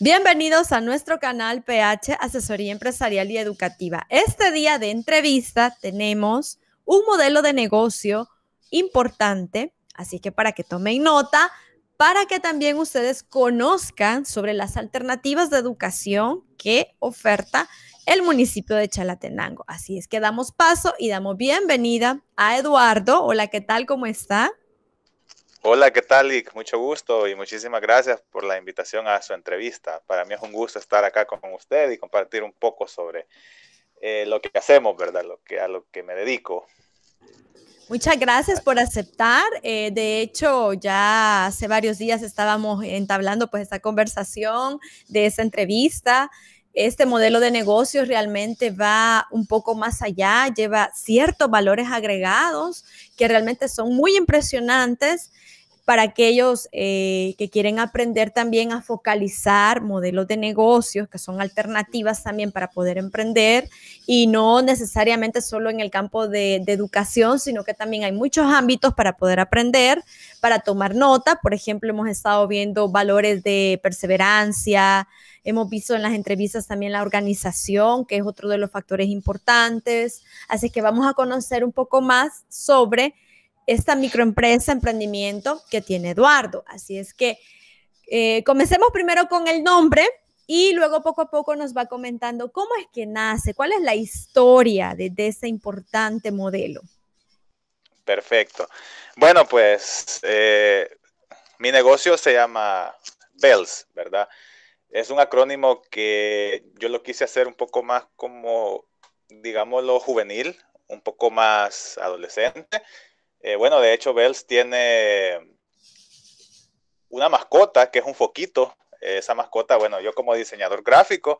Bienvenidos a nuestro canal PH Asesoría Empresarial y Educativa. Este día de entrevista tenemos un modelo de negocio importante, así que para que tomen nota, para que también ustedes conozcan sobre las alternativas de educación que oferta el municipio de Chalatenango. Así es que damos paso y damos bienvenida a Eduardo. Hola, ¿qué tal? ¿Cómo está? Hola, ¿qué tal? Y mucho gusto y muchísimas gracias por la invitación a su entrevista. Para mí es un gusto estar acá con usted y compartir un poco sobre eh, lo que hacemos, ¿verdad? Lo que, a lo que me dedico. Muchas gracias por aceptar. Eh, de hecho, ya hace varios días estábamos entablando pues esta conversación de esa entrevista. Este modelo de negocio realmente va un poco más allá, lleva ciertos valores agregados que realmente son muy impresionantes para aquellos eh, que quieren aprender también a focalizar modelos de negocios que son alternativas también para poder emprender y no necesariamente solo en el campo de, de educación, sino que también hay muchos ámbitos para poder aprender, para tomar nota. Por ejemplo, hemos estado viendo valores de perseverancia, hemos visto en las entrevistas también la organización, que es otro de los factores importantes. Así que vamos a conocer un poco más sobre esta microempresa, emprendimiento que tiene Eduardo. Así es que eh, comencemos primero con el nombre y luego poco a poco nos va comentando cómo es que nace, cuál es la historia de, este ese importante modelo. Perfecto. Bueno, pues eh, mi negocio se llama BELLS, ¿verdad? Es un acrónimo que yo lo quise hacer un poco más como, digámoslo, juvenil, un poco más adolescente, eh, bueno, de hecho, Bells tiene una mascota que es un foquito. Eh, esa mascota, bueno, yo como diseñador gráfico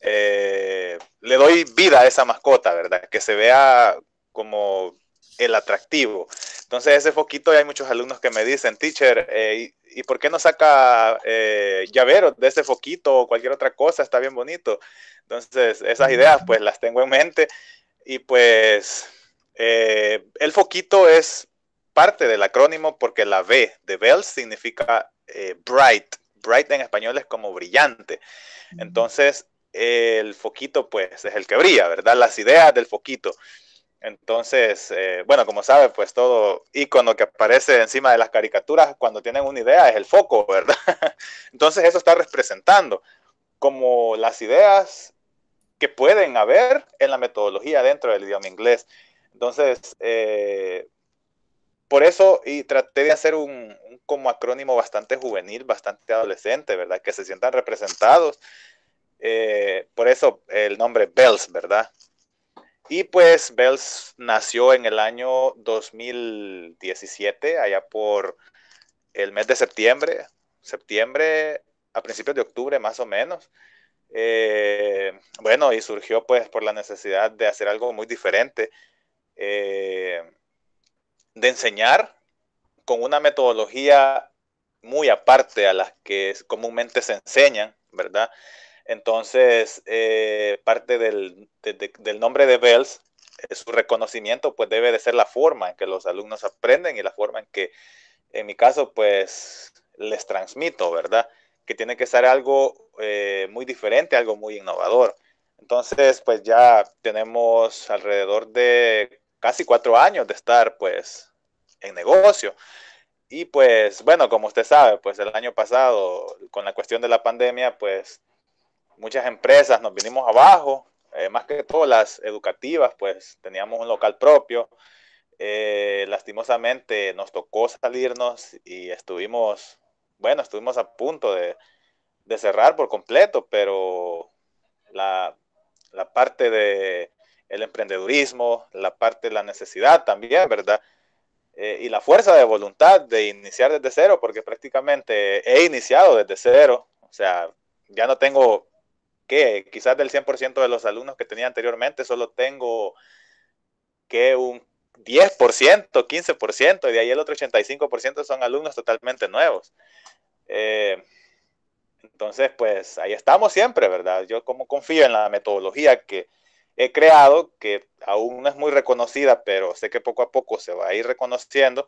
eh, le doy vida a esa mascota, ¿verdad? Que se vea como el atractivo. Entonces, ese foquito, hay muchos alumnos que me dicen, teacher, ¿y, por qué no saca llavero de ese foquito o cualquier otra cosa? Está bien bonito. Entonces, esas ideas, pues las tengo en mente y pues eh, el foquito es parte del acrónimo porque la B de Bell significa eh, bright. Bright en español es como brillante. Entonces, el foquito, pues, es el que brilla, ¿verdad? Las ideas del foquito. Entonces, eh, bueno, como sabe, pues todo icono que aparece encima de las caricaturas cuando tienen una idea es el foco, ¿verdad? Entonces, eso está representando como las ideas que pueden haber en la metodología dentro del idioma inglés. Entonces, eh, por eso, y traté de hacer un, como acrónimo bastante juvenil, bastante adolescente, ¿verdad? Que se sientan representados. Eh, por eso el nombre Bells, ¿verdad? Y pues Bells nació en el año 2017, allá por el mes de septiembre, septiembre a principios de octubre más o menos. Eh, bueno, y surgió pues por la necesidad de hacer algo muy diferente eh, de enseñar con una metodología muy aparte a las que comúnmente se enseñan, ¿verdad? Entonces, eh, parte del, nombre de Bells, su reconocimiento, pues debe de ser la forma en que los alumnos aprenden y la forma en que, en mi caso, pues les transmito, ¿verdad? Que tiene que ser algo eh, muy diferente, algo muy innovador. Entonces, pues ya tenemos alrededor de casi cuatro años de estar pues en negocio. Y pues bueno, como usted sabe, pues el año pasado con la cuestión de la pandemia, pues muchas empresas nos vinimos abajo, eh, más que todo las educativas, pues teníamos un local propio. Eh, lastimosamente nos tocó salirnos y estuvimos, bueno, estuvimos a punto de, cerrar por completo, pero la parte de el emprendedurismo, la parte de la necesidad también, ¿verdad? Eh, y la fuerza de voluntad de iniciar desde cero, porque prácticamente he iniciado desde cero, o sea, ya no tengo que, quizás del 100% de los alumnos que tenía anteriormente, solo tengo que un 10%, 15%, y de ahí el otro 85% son alumnos totalmente nuevos. Eh, entonces, pues ahí estamos siempre, ¿verdad? Yo como confío en la metodología que, he creado, que aún no es muy reconocida, pero sé que poco a poco se va a ir reconociendo,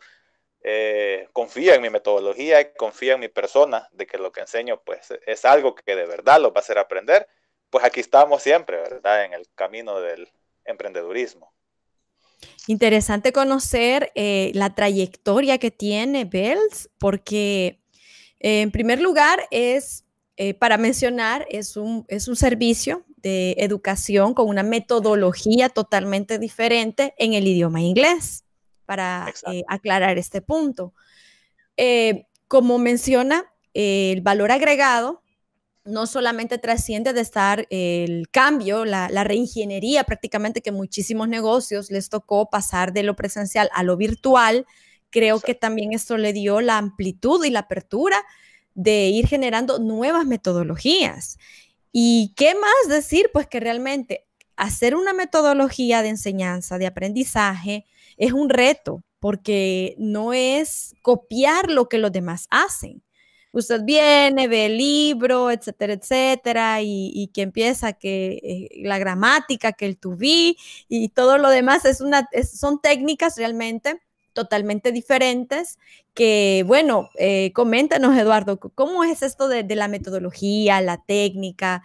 eh, confía en mi metodología y confía en mi persona de que lo que enseño pues es algo que de verdad lo va a hacer aprender, pues aquí estamos siempre, ¿verdad? En el camino del emprendedurismo. Interesante conocer eh, la trayectoria que tiene Bells, porque eh, en primer lugar es eh, para mencionar, es un, servicio de educación con una metodología totalmente diferente en el idioma inglés, para eh, aclarar este punto. Eh, como menciona, el valor agregado no solamente trasciende de estar el cambio, la, reingeniería prácticamente que muchísimos negocios les tocó pasar de lo presencial a lo virtual, creo que también esto le dio la amplitud y la apertura de ir generando nuevas metodologías. ¿Y qué más decir? Pues que realmente hacer una metodología de enseñanza, de aprendizaje, es un reto, porque no es copiar lo que los demás hacen. Usted viene, ve el libro, etcétera, etcétera, y, que empieza que eh, la gramática, que el to y todo lo demás es una, son técnicas realmente totalmente diferentes, que bueno, eh, coméntanos Eduardo, ¿cómo es esto de, la metodología, la técnica,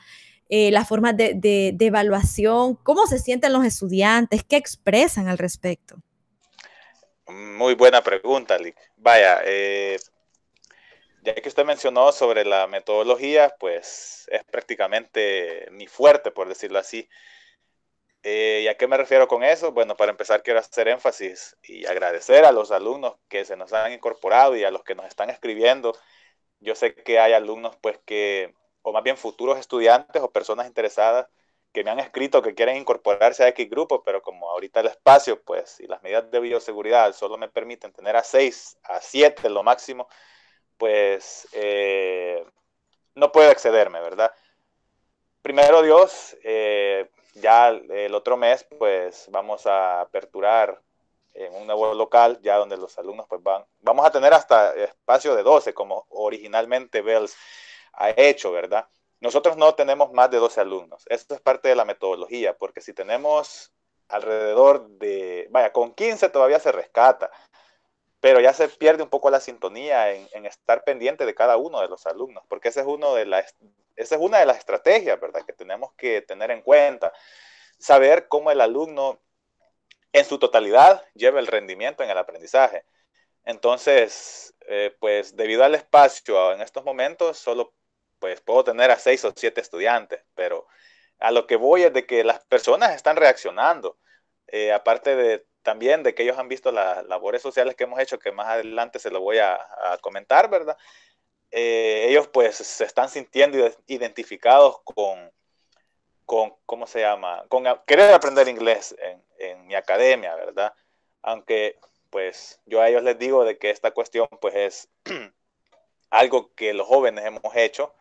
eh, la forma de, evaluación? ¿Cómo se sienten los estudiantes? ¿Qué expresan al respecto? Muy buena pregunta, Lick. Vaya, eh, ya que usted mencionó sobre la metodología, pues es prácticamente mi fuerte, por decirlo así. Eh, ¿Y a qué me refiero con eso? Bueno, para empezar quiero hacer énfasis y agradecer a los alumnos que se nos han incorporado y a los que nos están escribiendo. Yo sé que hay alumnos, pues, que, o más bien futuros estudiantes o personas interesadas que me han escrito que quieren incorporarse a X grupo, pero como ahorita el espacio, pues, y las medidas de bioseguridad solo me permiten tener a seis, a 7 lo máximo, pues eh, no puedo excederme, ¿verdad? Primero Dios, eh, ya el otro mes, pues vamos a aperturar en un nuevo local, ya donde los alumnos pues van, vamos a tener hasta espacio de 12, como originalmente Bells ha hecho, ¿verdad? Nosotros no tenemos más de 12 alumnos. Esto es parte de la metodología, porque si tenemos alrededor de, vaya, con 15 todavía se rescata, pero ya se pierde un poco la sintonía en, estar pendiente de cada uno de los alumnos, porque ese es uno de, la, esa es una de las estrategias, ¿verdad?, que tenemos que tener en cuenta. Saber cómo el alumno en su totalidad lleva el rendimiento en el aprendizaje. Entonces, eh, pues debido al espacio en estos momentos, solo pues puedo tener a seis o siete estudiantes, pero a lo que voy es de que las personas están reaccionando, eh, aparte de también de que ellos han visto las labores sociales que hemos hecho, que más adelante se lo voy a comentar, ¿verdad? Eh, ellos pues se están sintiendo identificados con, con ¿cómo se llama? Con querer aprender inglés en, mi academia, ¿verdad? Aunque pues yo a ellos les digo de que esta cuestión pues es algo que los jóvenes hemos hecho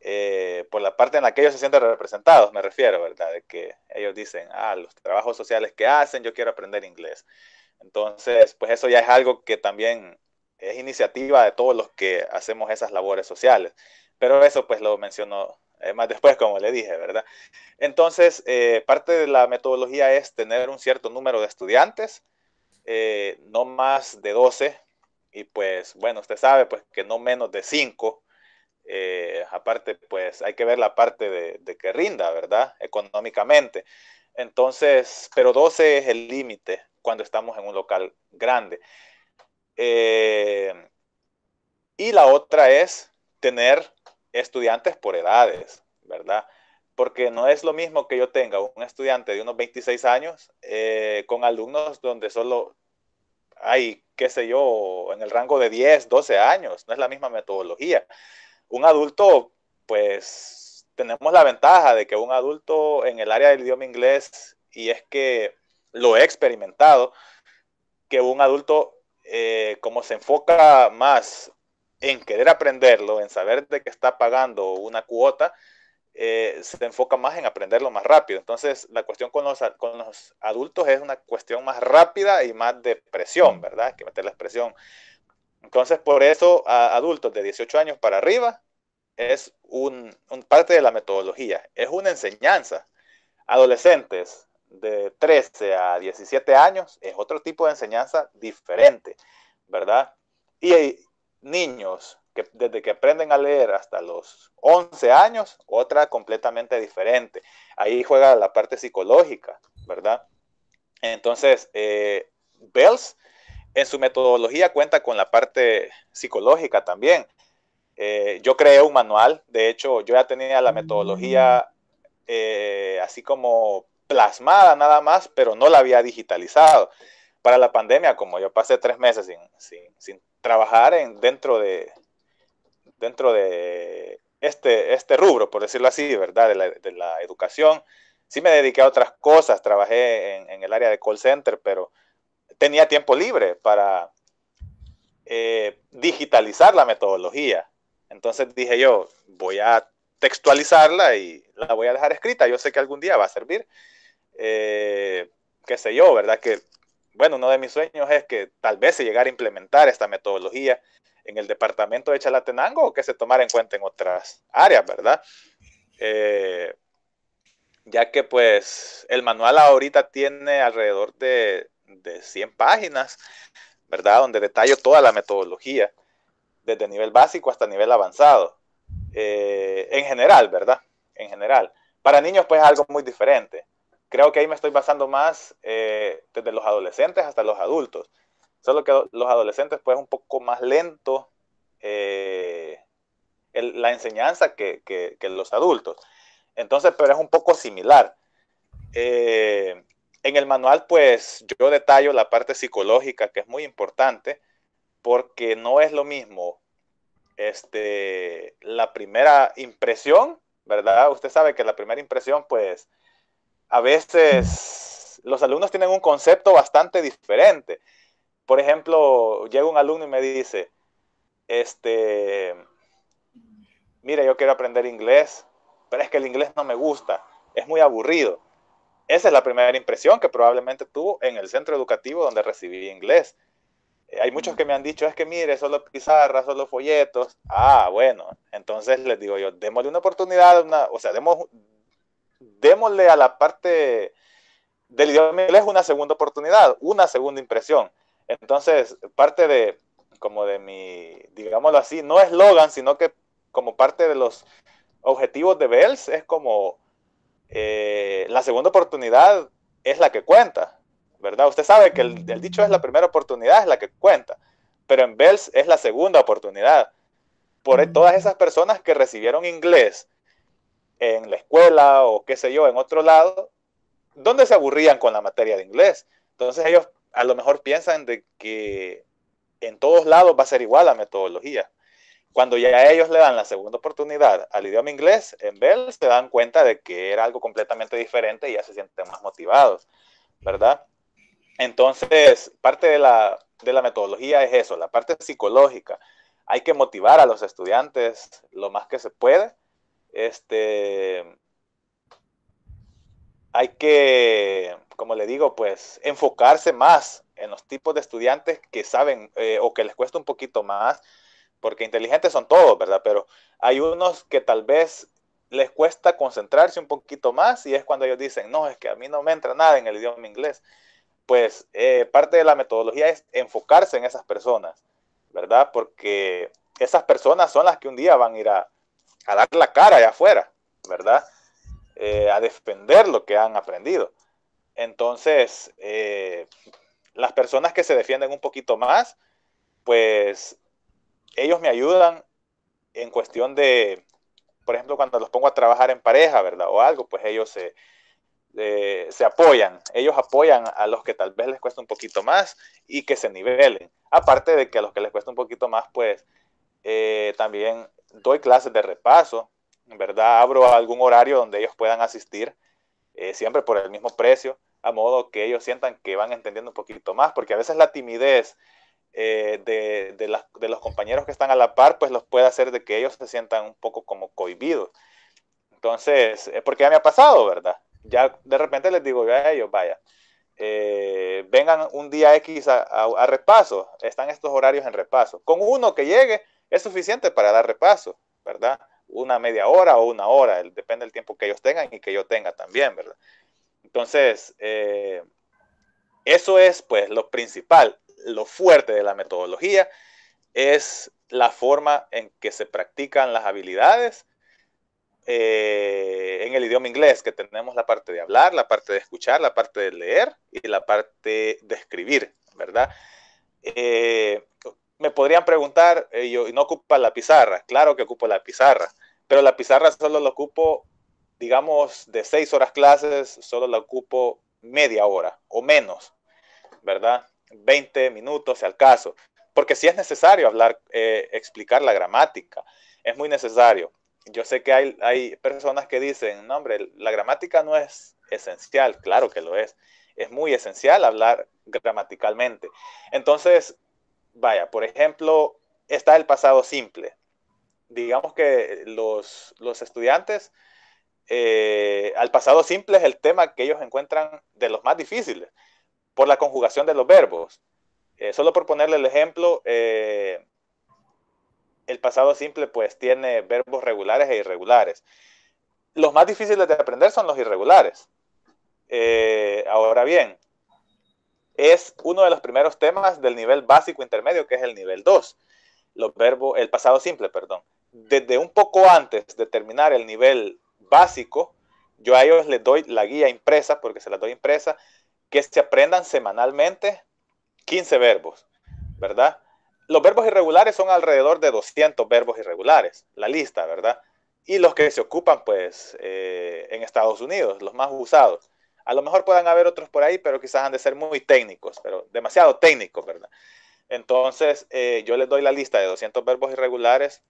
eh, por la parte en la que ellos se sienten representados, me refiero, ¿verdad? De que ellos dicen, ah, los trabajos sociales que hacen, yo quiero aprender inglés. Entonces, pues eso ya es algo que también es iniciativa de todos los que hacemos esas labores sociales. Pero eso pues lo menciono eh, más después, como le dije, ¿verdad? Entonces, eh, parte de la metodología es tener un cierto número de estudiantes, eh, no más de 12, y pues bueno, usted sabe pues que no menos de 5. aparte, pues hay que ver la parte de, de que rinda, ¿verdad? Económicamente. Entonces, pero 12 es el límite cuando estamos en un local grande. Eh, y la otra es tener estudiantes por edades, ¿verdad? Porque no es lo mismo que yo tenga un estudiante de unos 26 años eh, con alumnos donde solo hay, qué sé yo, en el rango de 10, 12 años. No es la misma metodología. Un adulto, pues tenemos la ventaja de que un adulto en el área del idioma inglés, y es que lo he experimentado, que un adulto eh, como se enfoca más en querer aprenderlo, en saber de que está pagando una cuota, eh, se enfoca más en aprenderlo más rápido. Entonces, la cuestión con los, adultos es una cuestión más rápida y más de presión, ¿verdad? que meter la expresión. Entonces, por eso, adultos de 18 años para arriba es un parte de la metodología, es una enseñanza. Adolescentes, de 13 a 17 años es otro tipo de enseñanza diferente, ¿verdad? Y hay niños que desde que aprenden a leer hasta los 11 años, otra completamente diferente. Ahí juega la parte psicológica, ¿verdad? Entonces, eh, Bells en su metodología cuenta con la parte psicológica también. Eh, yo creé un manual, de hecho, yo ya tenía la metodología eh, así como plasmada nada más, pero no la había digitalizado. Para la pandemia, como yo pasé tres meses sin, trabajar en, dentro de dentro de este, este rubro, por decirlo así, ¿verdad? De la, educación. Sí me dediqué a otras cosas, trabajé en, el área de call center, pero tenía tiempo libre para eh, digitalizar la metodología. Entonces dije yo, voy a textualizarla y la voy a dejar escrita. Yo sé que algún día va a servir. Eh, qué sé yo, ¿verdad? Que, bueno, uno de mis sueños es que tal vez se llegara a implementar esta metodología en el departamento de Chalatenango o que se tomara en cuenta en otras áreas, ¿verdad? Eh, ya que pues el manual ahorita tiene alrededor de, 100 páginas, ¿verdad? Donde detallo toda la metodología, desde nivel básico hasta nivel avanzado, eh, en general, ¿verdad? En general. Para niños pues es algo muy diferente creo que ahí me estoy basando más eh, desde los adolescentes hasta los adultos. Solo que los adolescentes, pues, es un poco más lento eh, la enseñanza que, los adultos. Entonces, pero es un poco similar. Eh, en el manual, pues, yo detallo la parte psicológica, que es muy importante, porque no es lo mismo este, la primera impresión, ¿verdad? Usted sabe que la primera impresión, pues, a veces los alumnos tienen un concepto bastante diferente. Por ejemplo, llega un alumno y me dice, este, mira, yo quiero aprender inglés, pero es que el inglés no me gusta, es muy aburrido. Esa es la primera impresión que probablemente tuvo en el centro educativo donde recibí inglés. Eh, hay muchos que me han dicho, es que mire, solo pizarras, solo folletos. Ah, bueno, entonces les digo yo, démosle una oportunidad, una, o sea, demos, démosle a la parte del idioma inglés una segunda oportunidad, una segunda impresión. Entonces, parte de, como de mi, digámoslo así, no es eslogan, sino que como parte de los objetivos de Bells es como eh, la segunda oportunidad es la que cuenta, ¿verdad? Usted sabe que el, el, dicho es la primera oportunidad, es la que cuenta, pero en Bells es la segunda oportunidad. Por todas esas personas que recibieron inglés en la escuela o qué sé yo, en otro lado, donde se aburrían con la materia de inglés. Entonces ellos a lo mejor piensan de que en todos lados va a ser igual la metodología. Cuando ya ellos le dan la segunda oportunidad al idioma inglés, en Bell se dan cuenta de que era algo completamente diferente y ya se sienten más motivados, ¿verdad? Entonces, parte de la, de la metodología es eso, la parte psicológica. Hay que motivar a los estudiantes lo más que se puede este, hay que, como le digo, pues enfocarse más en los tipos de estudiantes que saben eh, o que les cuesta un poquito más, porque inteligentes son todos, ¿verdad? Pero hay unos que tal vez les cuesta concentrarse un poquito más y es cuando ellos dicen, no, es que a mí no me entra nada en el idioma inglés. Pues eh, parte de la metodología es enfocarse en esas personas, ¿verdad? Porque esas personas son las que un día van a ir a, a dar la cara allá afuera, ¿verdad? Eh, a defender lo que han aprendido. Entonces, eh, las personas que se defienden un poquito más, pues ellos me ayudan en cuestión de, por ejemplo, cuando los pongo a trabajar en pareja, ¿verdad? O algo, pues ellos se, eh, apoyan, ellos apoyan a los que tal vez les cuesta un poquito más y que se nivelen. Aparte de que a los que les cuesta un poquito más, pues también doy clases de repaso, ¿verdad? Abro algún horario donde ellos puedan asistir, eh, siempre por el mismo precio, a modo que ellos sientan que van entendiendo un poquito más, porque a veces la timidez eh, de, los compañeros que están a la par, pues los puede hacer de que ellos se sientan un poco como cohibidos. Entonces, porque ya me ha pasado, ¿verdad? Ya de repente les digo yo a ellos, vaya, eh, vengan un día X a, repaso, están estos horarios en repaso. Con uno que llegue, es suficiente para dar repaso, ¿verdad? Una media hora o una hora, depende del tiempo que ellos tengan y que yo tenga también, ¿verdad? Entonces, eh, eso es pues lo principal, lo fuerte de la metodología es la forma en que se practican las habilidades eh, en el idioma inglés, que tenemos la parte de hablar, la parte de escuchar, la parte de leer y la parte de escribir, ¿verdad? Eh, me podrían preguntar, eh, ¿y yo, ¿no ocupa la pizarra? Claro que ocupo la pizarra, pero la pizarra solo la ocupo, digamos, de seis horas clases, solo la ocupo media hora o menos, ¿verdad? 20 minutos, al caso. Porque si es necesario hablar, eh, explicar la gramática, es muy necesario. Yo sé que hay, hay personas que dicen, no, hombre, la gramática no es esencial, claro que lo es. Es muy esencial hablar gramaticalmente. Entonces, Vaya, por ejemplo, está el pasado simple. Digamos que los, estudiantes, eh, al pasado simple es el tema que ellos encuentran de los más difíciles, por la conjugación de los verbos. Eh, solo por ponerle el ejemplo, eh, el pasado simple pues tiene verbos regulares e irregulares. Los más difíciles de aprender son los irregulares. ahora bien, es uno de los primeros temas del nivel básico intermedio, que es el nivel 2. Los verbos, el pasado simple, perdón. Desde un poco antes de terminar el nivel básico, yo a ellos les doy la guía impresa, porque se la doy impresa, que se aprendan semanalmente 15 verbos, ¿verdad? Los verbos irregulares son alrededor de 200 verbos irregulares, la lista, ¿verdad? Y los que se ocupan, pues, eh, en Estados Unidos, los más usados. A lo mejor puedan haber otros por ahí, pero quizás han de ser muy técnicos, pero demasiado técnicos, ¿verdad? Entonces, eh, yo les doy la lista de 200 verbos irregulares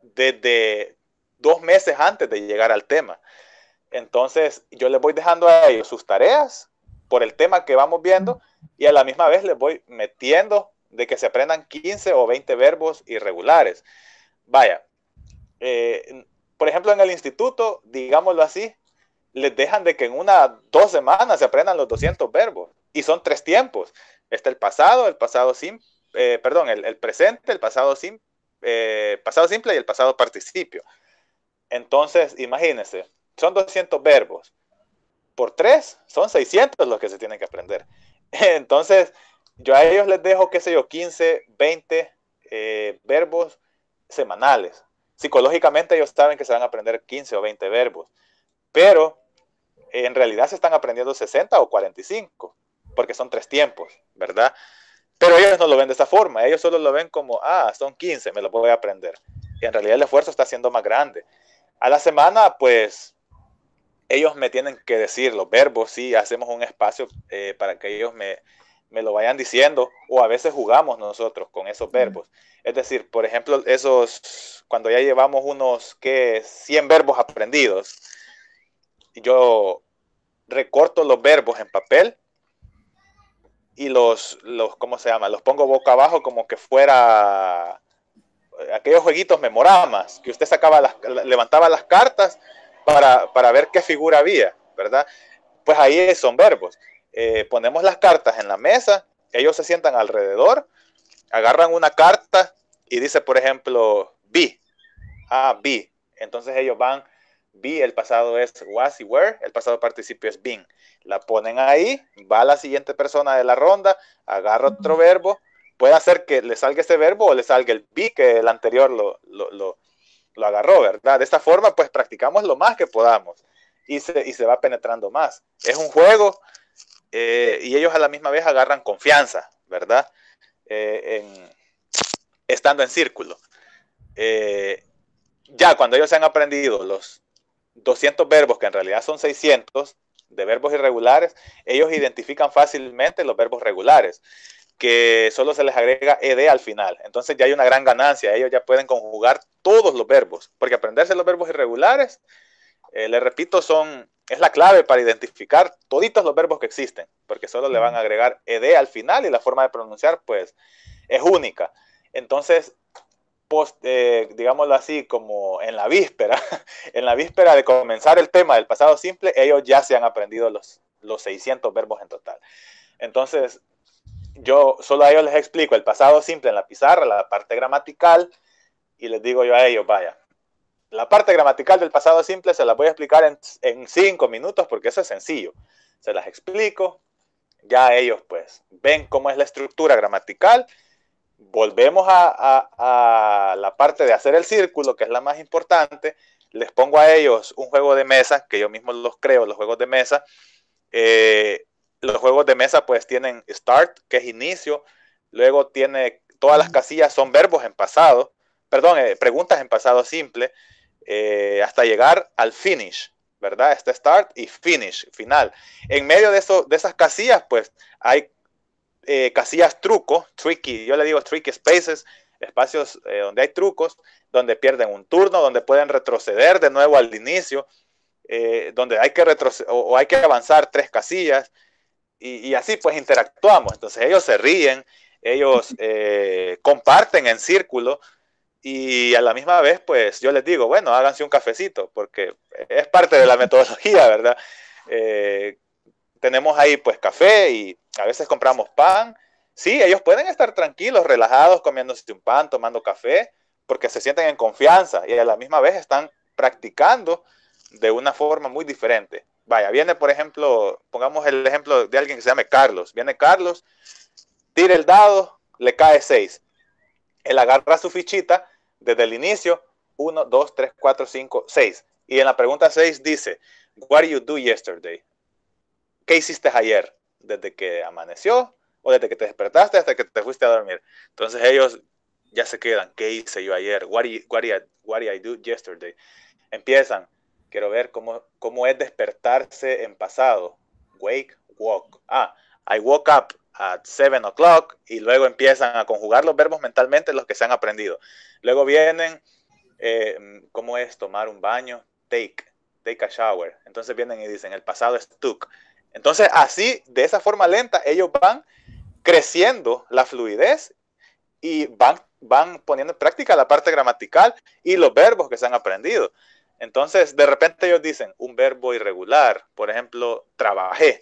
desde dos meses antes de llegar al tema. Entonces, yo les voy dejando a ellos sus tareas por el tema que vamos viendo y a la misma vez les voy metiendo de que se aprendan 15 o 20 verbos irregulares. Vaya, eh, por ejemplo, en el instituto, digámoslo así, les dejan de que en una, dos semanas se aprendan los 200 verbos. Y son tres tiempos. Está el pasado, el pasado simple, eh, perdón, el, presente, el pasado, sin eh, pasado simple y el pasado participio. Entonces, imagínense, son 200 verbos. Por tres, son 600 los que se tienen que aprender. Entonces, yo a ellos les dejo, qué sé yo, 15, 20 eh, verbos semanales. Psicológicamente ellos saben que se van a aprender 15 o 20 verbos pero eh, en realidad se están aprendiendo 60 o 45, porque son tres tiempos, ¿verdad? Pero ellos no lo ven de esa forma, ellos solo lo ven como, ah, son 15, me lo voy a aprender. Y en realidad el esfuerzo está siendo más grande. A la semana, pues, ellos me tienen que decir los verbos, sí, hacemos un espacio eh, para que ellos me, me lo vayan diciendo, o a veces jugamos nosotros con esos verbos. Es decir, por ejemplo, esos, cuando ya llevamos unos, ¿qué? 100 verbos aprendidos, yo recorto los verbos en papel y los, los, se llama? Los pongo boca abajo como que fuera eh, aquellos jueguitos memoramas, que usted sacaba las, levantaba las cartas para, ver qué figura había, ¿verdad? Pues ahí son verbos. Eh, ponemos las cartas en la mesa, ellos se sientan alrededor, agarran una carta y dice, por ejemplo, B. Ah, B. Entonces ellos van be, el pasado es was y were, el pasado participio es been. La ponen ahí, va la siguiente persona de la ronda, agarra otro verbo, puede hacer que le salga ese verbo o le salga el be que el anterior lo, agarró, ¿verdad? De esta forma, pues practicamos lo más que podamos y se, y se va penetrando más. Es un juego eh, y ellos a la misma vez agarran confianza, ¿verdad? Eh, estando en círculo. Eh, ya cuando ellos se han aprendido los 200 verbos, que en realidad son 600, de verbos irregulares, ellos identifican fácilmente los verbos regulares, que solo se les agrega ed al final. Entonces ya hay una gran ganancia, ellos ya pueden conjugar todos los verbos, porque aprenderse los verbos irregulares, eh, les repito, son, es la clave para identificar toditos los verbos que existen, porque solo le van a agregar ed al final y la forma de pronunciar pues es única. Entonces, eh, digámoslo así, como en la víspera, en la víspera de comenzar el tema del pasado simple, ellos ya se han aprendido los, los 600 verbos en total. Entonces, yo solo a ellos les explico el pasado simple en la pizarra, la parte gramatical, y les digo yo a ellos, vaya, la parte gramatical del pasado simple se la voy a explicar en, en cinco minutos porque eso es sencillo. Se las explico, ya ellos pues ven cómo es la estructura gramatical Volvemos a, la parte de hacer el círculo, que es la más importante. Les pongo a ellos un juego de mesa, que yo mismo los creo, los juegos de mesa. Eh, los juegos de mesa pues tienen start, que es inicio, luego tiene, todas las casillas son verbos en pasado, perdón, eh, preguntas en pasado simple, eh, hasta llegar al finish, ¿verdad? Este start y finish, final. En medio de, eso, de esas casillas pues hay eh, casillas truco, tricky, yo le digo tricky spaces, espacios eh, donde hay trucos, donde pierden un turno, donde pueden retroceder de nuevo al inicio, eh, donde hay que retroceder o, hay que avanzar tres casillas y, así pues interactuamos. Entonces ellos se ríen, ellos comparten en círculo y a la misma vez pues yo les digo, bueno, háganse un cafecito porque es parte de la metodología, ¿verdad? tenemos ahí pues café y a veces compramos pan. Sí, ellos pueden estar tranquilos, relajados, comiéndose un pan, tomando café, porque se sienten en confianza y a la misma vez están practicando de una forma muy diferente. Vaya, viene, por ejemplo, pongamos el ejemplo de alguien que se llama Carlos. Viene Carlos, tira el dado, le cae 6. Él agarra su fichita desde el inicio, 1, 2, 3, 4, 5, 6. Y en la pregunta 6 dice, What you do yesterday? ¿Qué hiciste ayer? desde que amaneció o desde que te despertaste hasta que te fuiste a dormir. Entonces ellos ya se quedan, ¿qué hice yo ayer? ¿qué hice what, yesterday? Empiezan, quiero ver cómo, es despertarse en pasado. Wake, walk. Ah, I woke up at 7 o'clock y luego empiezan a conjugar los verbos mentalmente los que se han aprendido. Luego vienen, eh, ¿cómo es tomar un baño? Take, take a shower. Entonces vienen y dicen, el pasado es took, entonces, así, de esa forma lenta, ellos van creciendo la fluidez y van, van poniendo en práctica la parte gramatical y los verbos que se han aprendido. Entonces, de repente ellos dicen un verbo irregular, por ejemplo, trabajé.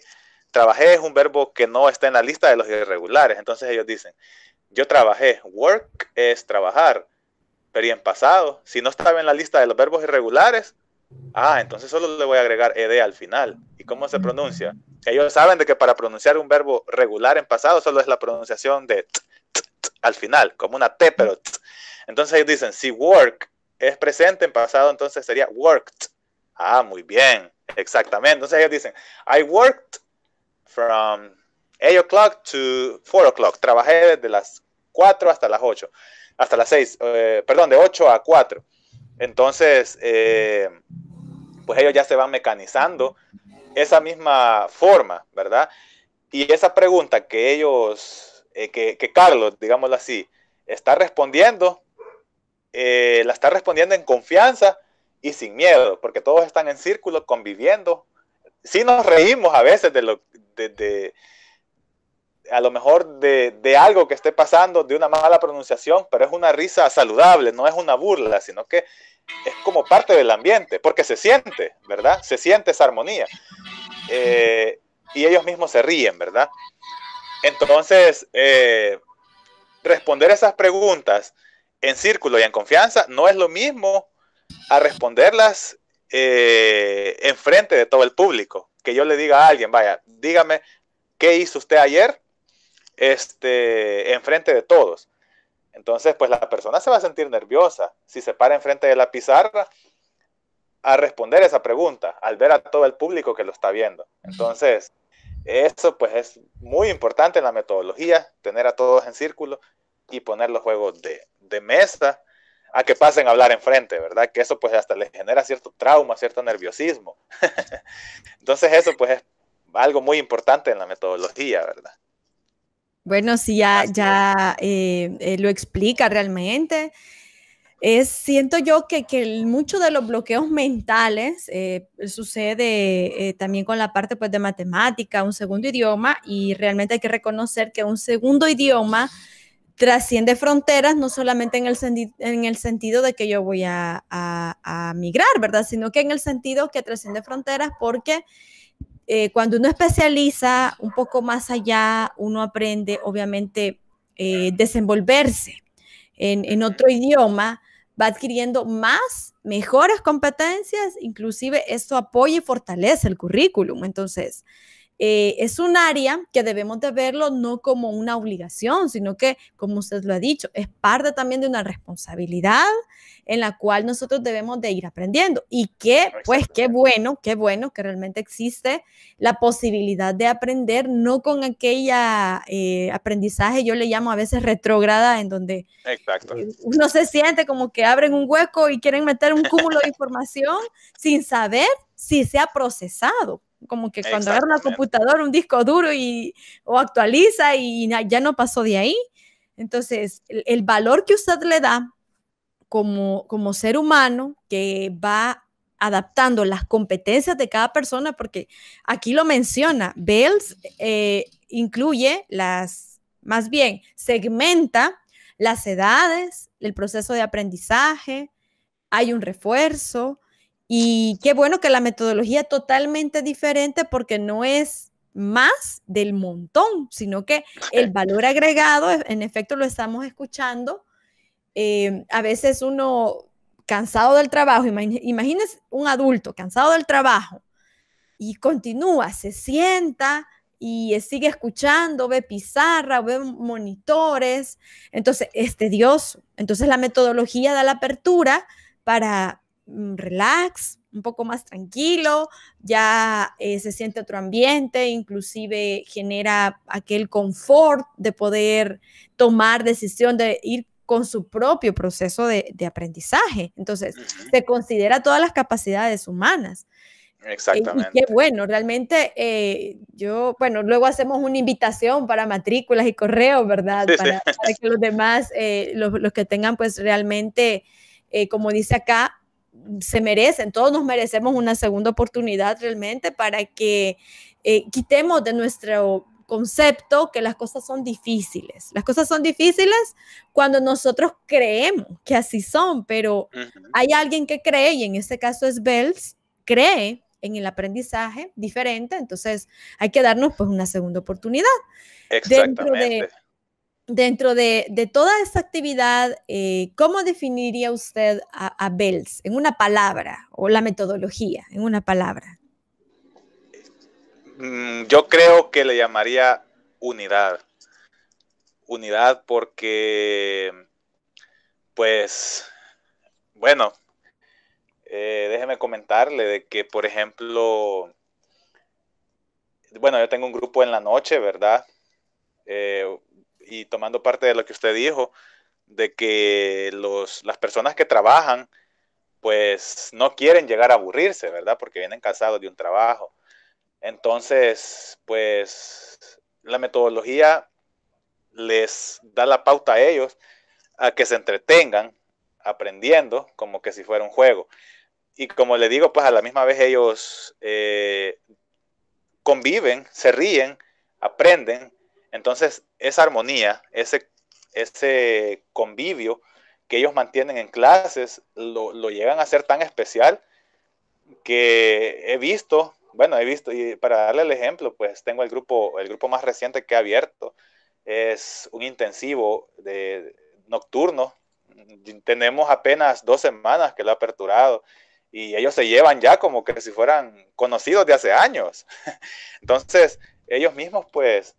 Trabajé es un verbo que no está en la lista de los irregulares. Entonces ellos dicen, yo trabajé, work es trabajar, pero en pasado, si no estaba en la lista de los verbos irregulares, Ah, entonces solo le voy a agregar ed al final. ¿Y cómo se pronuncia? Ellos saben de que para pronunciar un verbo regular en pasado solo es la pronunciación de t, al final, como una T, pero Entonces ellos dicen, si work es presente en pasado, entonces sería worked. Ah, muy bien, exactamente. Entonces ellos dicen, I worked from 8 o'clock to 4 o'clock. Trabajé desde las 4 hasta las 8, hasta las 6, eh, perdón, de 8 a 4. Entonces, eh, pues ellos ya se van mecanizando esa misma forma, ¿verdad? Y esa pregunta que ellos, eh, que, Carlos, digámoslo así, está respondiendo, eh, la está respondiendo en confianza y sin miedo, porque todos están en círculo conviviendo. Sí nos reímos a veces de lo, que... de a lo mejor de, algo que esté pasando, de una mala pronunciación, pero es una risa saludable, no es una burla, sino que es como parte del ambiente, porque se siente, ¿verdad? Se siente esa armonía. Eh, y ellos mismos se ríen, ¿verdad? Entonces, eh, responder esas preguntas en círculo y en confianza no es lo mismo a responderlas eh, en frente de todo el público. Que yo le diga a alguien, vaya, dígame, ¿qué hizo usted ayer? este, enfrente de todos. Entonces, pues la persona se va a sentir nerviosa si se para enfrente de la pizarra a responder esa pregunta, al ver a todo el público que lo está viendo. Entonces, eso pues es muy importante en la metodología, tener a todos en círculo y poner los juegos de, de mesa a que pasen a hablar enfrente, ¿verdad? Que eso pues hasta les genera cierto trauma, cierto nerviosismo. Entonces, eso pues es algo muy importante en la metodología, ¿verdad? Bueno, si ya, eh, eh, lo explica realmente. Es, siento yo que, que muchos de los bloqueos mentales eh, sucede también con la parte pues, de matemática, un segundo idioma, y realmente hay que reconocer que un segundo idioma trasciende fronteras, no solamente en el, en el sentido de que yo voy a, a, a migrar, ¿verdad? Sino que en el sentido que trasciende fronteras porque eh, cuando uno especializa un poco más allá, uno aprende, obviamente, eh, desenvolverse en, otro idioma, va adquiriendo más, mejores competencias, inclusive eso apoya y fortalece el currículum. Entonces, eh, es un área que debemos de verlo no como una obligación, sino que, como usted lo ha dicho, es parte también de una responsabilidad en la cual nosotros debemos de ir aprendiendo. Y que, pues, qué bueno, qué bueno que realmente existe la posibilidad de aprender, no con aquella eh, aprendizaje, yo le llamo a veces retrógrada, en donde eh, uno se siente como que abren un hueco y quieren meter un cúmulo de información sin saber si se ha procesado, como que cuando agarra una computadora, un disco duro y o actualiza y ya no pasó de ahí. Entonces, el, valor que usted le da como, como ser humano que va adaptando las competencias de cada persona, porque aquí lo menciona, Bells eh, incluye las, más bien, segmenta las edades, el proceso de aprendizaje, hay un refuerzo, y qué bueno que la metodología es totalmente diferente porque no es más del montón, sino que el valor agregado, e, en efecto, lo estamos escuchando. Eh, a veces uno cansado del trabajo, imagínese un adulto cansado del trabajo y continúa, se sienta y sigue escuchando, ve pizarra, ve monitores, entonces es tedioso. Entonces la metodología da la apertura para, Mm, relax, un poco más tranquilo, ya eh, se siente otro ambiente, inclusive genera aquel confort de poder tomar decisión, de ir con su propio proceso de, aprendizaje. Entonces, se considera todas las capacidades humanas. Exactamente. Eh, y qué bueno, realmente eh, yo, bueno, luego hacemos una invitación para matrículas y correos, ¿verdad? para, que los demás, los, que tengan pues realmente, como dice acá, se merecen, todos nos merecemos una segunda oportunidad realmente para que eh, quitemos de nuestro concepto que las cosas son difíciles. Las cosas son difíciles cuando nosotros creemos que así son, pero hay alguien que cree, y en este caso es Bells, cree en el aprendizaje diferente, entonces hay que darnos pues una segunda oportunidad. Exactamente dentro de, toda esta actividad, eh, ¿cómo definiría usted a, Bells en una palabra o la metodología en una palabra? Mm, yo creo que le llamaría unidad. Unidad porque, pues, bueno, eh, déjeme comentarle de que, por ejemplo, bueno, yo tengo un grupo en la noche, ¿verdad? Eh, y tomando parte de lo que usted dijo, de que los, las personas que trabajan, pues no quieren llegar a aburrirse, ¿verdad? Porque vienen cansados de un trabajo. Entonces, pues la metodología les da la pauta a ellos a que se entretengan aprendiendo como que si fuera un juego. Y como le digo, pues a la misma vez ellos eh, conviven, se ríen, aprenden entonces, esa armonía, ese, ese convivio que ellos mantienen en clases, lo, lo llegan a ser tan especial que he visto, bueno, he visto, y para darle el ejemplo, pues tengo el grupo, el grupo más reciente que ha abierto, es un intensivo de, nocturno, tenemos apenas dos semanas que lo ha aperturado y ellos se llevan ya como que si fueran conocidos de hace años. Entonces, ellos mismos pues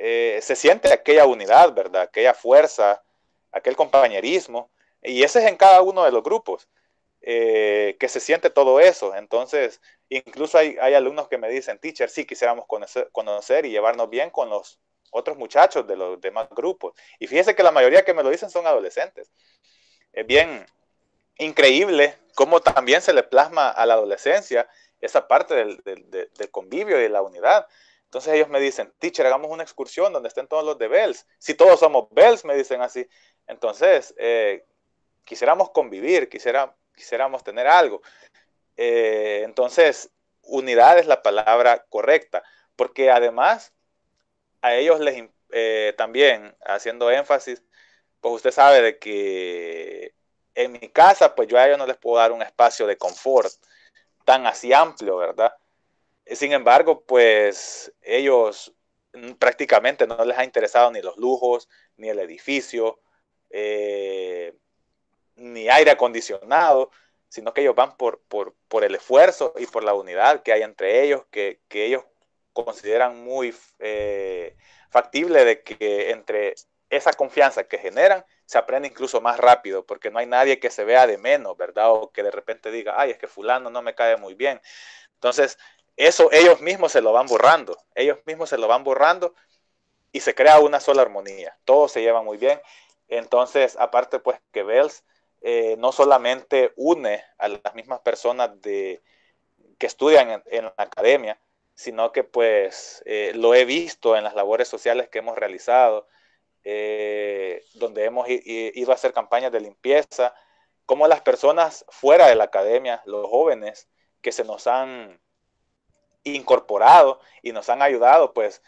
eh, se siente aquella unidad, ¿verdad? Aquella fuerza, aquel compañerismo. Y ese es en cada uno de los grupos, eh, que se siente todo eso. Entonces, incluso hay, alumnos que me dicen, teacher, sí, quisiéramos conocer, y llevarnos bien con los otros muchachos de los demás grupos. Y fíjese que la mayoría que me lo dicen son adolescentes. Es bien increíble cómo también se le plasma a la adolescencia esa parte del, convivio y la unidad. Entonces ellos me dicen, teacher, hagamos una excursión donde estén todos los de Bells. Si todos somos Bells, me dicen así. Entonces, eh, quisiéramos convivir, quisiera, quisiéramos tener algo. Eh, entonces, unidad es la palabra correcta, porque además a ellos les eh, también, haciendo énfasis, pues usted sabe de que en mi casa, pues yo a ellos no les puedo dar un espacio de confort tan así amplio, ¿verdad? Sin embargo, pues ellos prácticamente no les ha interesado ni los lujos, ni el edificio, eh, ni aire acondicionado, sino que ellos van por, por, el esfuerzo y por la unidad que hay entre ellos, que, que ellos consideran muy eh, factible de que entre esa confianza que generan se aprende incluso más rápido, porque no hay nadie que se vea de menos, ¿verdad? O que de repente diga, ay, es que fulano no me cae muy bien. Entonces, eso ellos mismos se lo van borrando, ellos mismos se lo van borrando y se crea una sola armonía, todo se lleva muy bien. Entonces, aparte pues que Bells eh, no solamente une a las mismas personas de, que estudian en, la academia, sino que pues eh, lo he visto en las labores sociales que hemos realizado, eh, donde hemos ido a hacer campañas de limpieza, como las personas fuera de la academia, los jóvenes que se nos han incorporado y nos han ayudado, pues,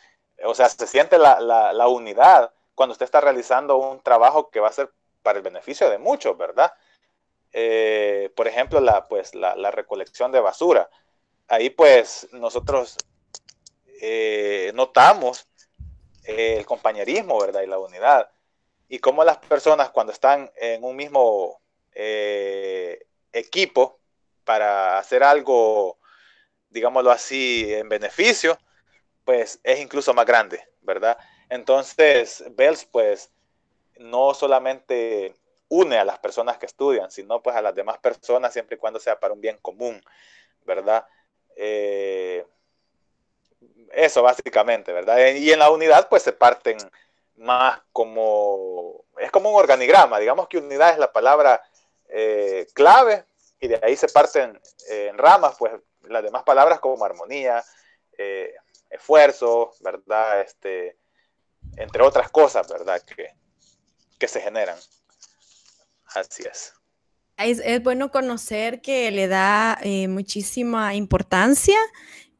o sea, se siente la, la, la unidad cuando usted está realizando un trabajo que va a ser para el beneficio de muchos, ¿verdad? Eh, por ejemplo, la, pues, la, recolección de basura. Ahí pues nosotros eh, notamos eh, el compañerismo, ¿verdad? Y la unidad. Y cómo las personas cuando están en un mismo equipo para hacer algo digámoslo así, en beneficio, pues es incluso más grande, ¿verdad? Entonces, Bells, pues, no solamente une a las personas que estudian, sino pues a las demás personas, siempre y cuando sea para un bien común, ¿verdad? Eh, eso básicamente, ¿verdad? Eh, y en la unidad, pues, se parten más como, es como un organigrama, digamos que unidad es la palabra eh, clave y de ahí se parten en ramas, pues las demás palabras como armonía, eh, esfuerzo, ¿verdad? Este, entre otras cosas, ¿verdad? Que, se generan. Así es. es. bueno conocer que le da eh, muchísima importancia,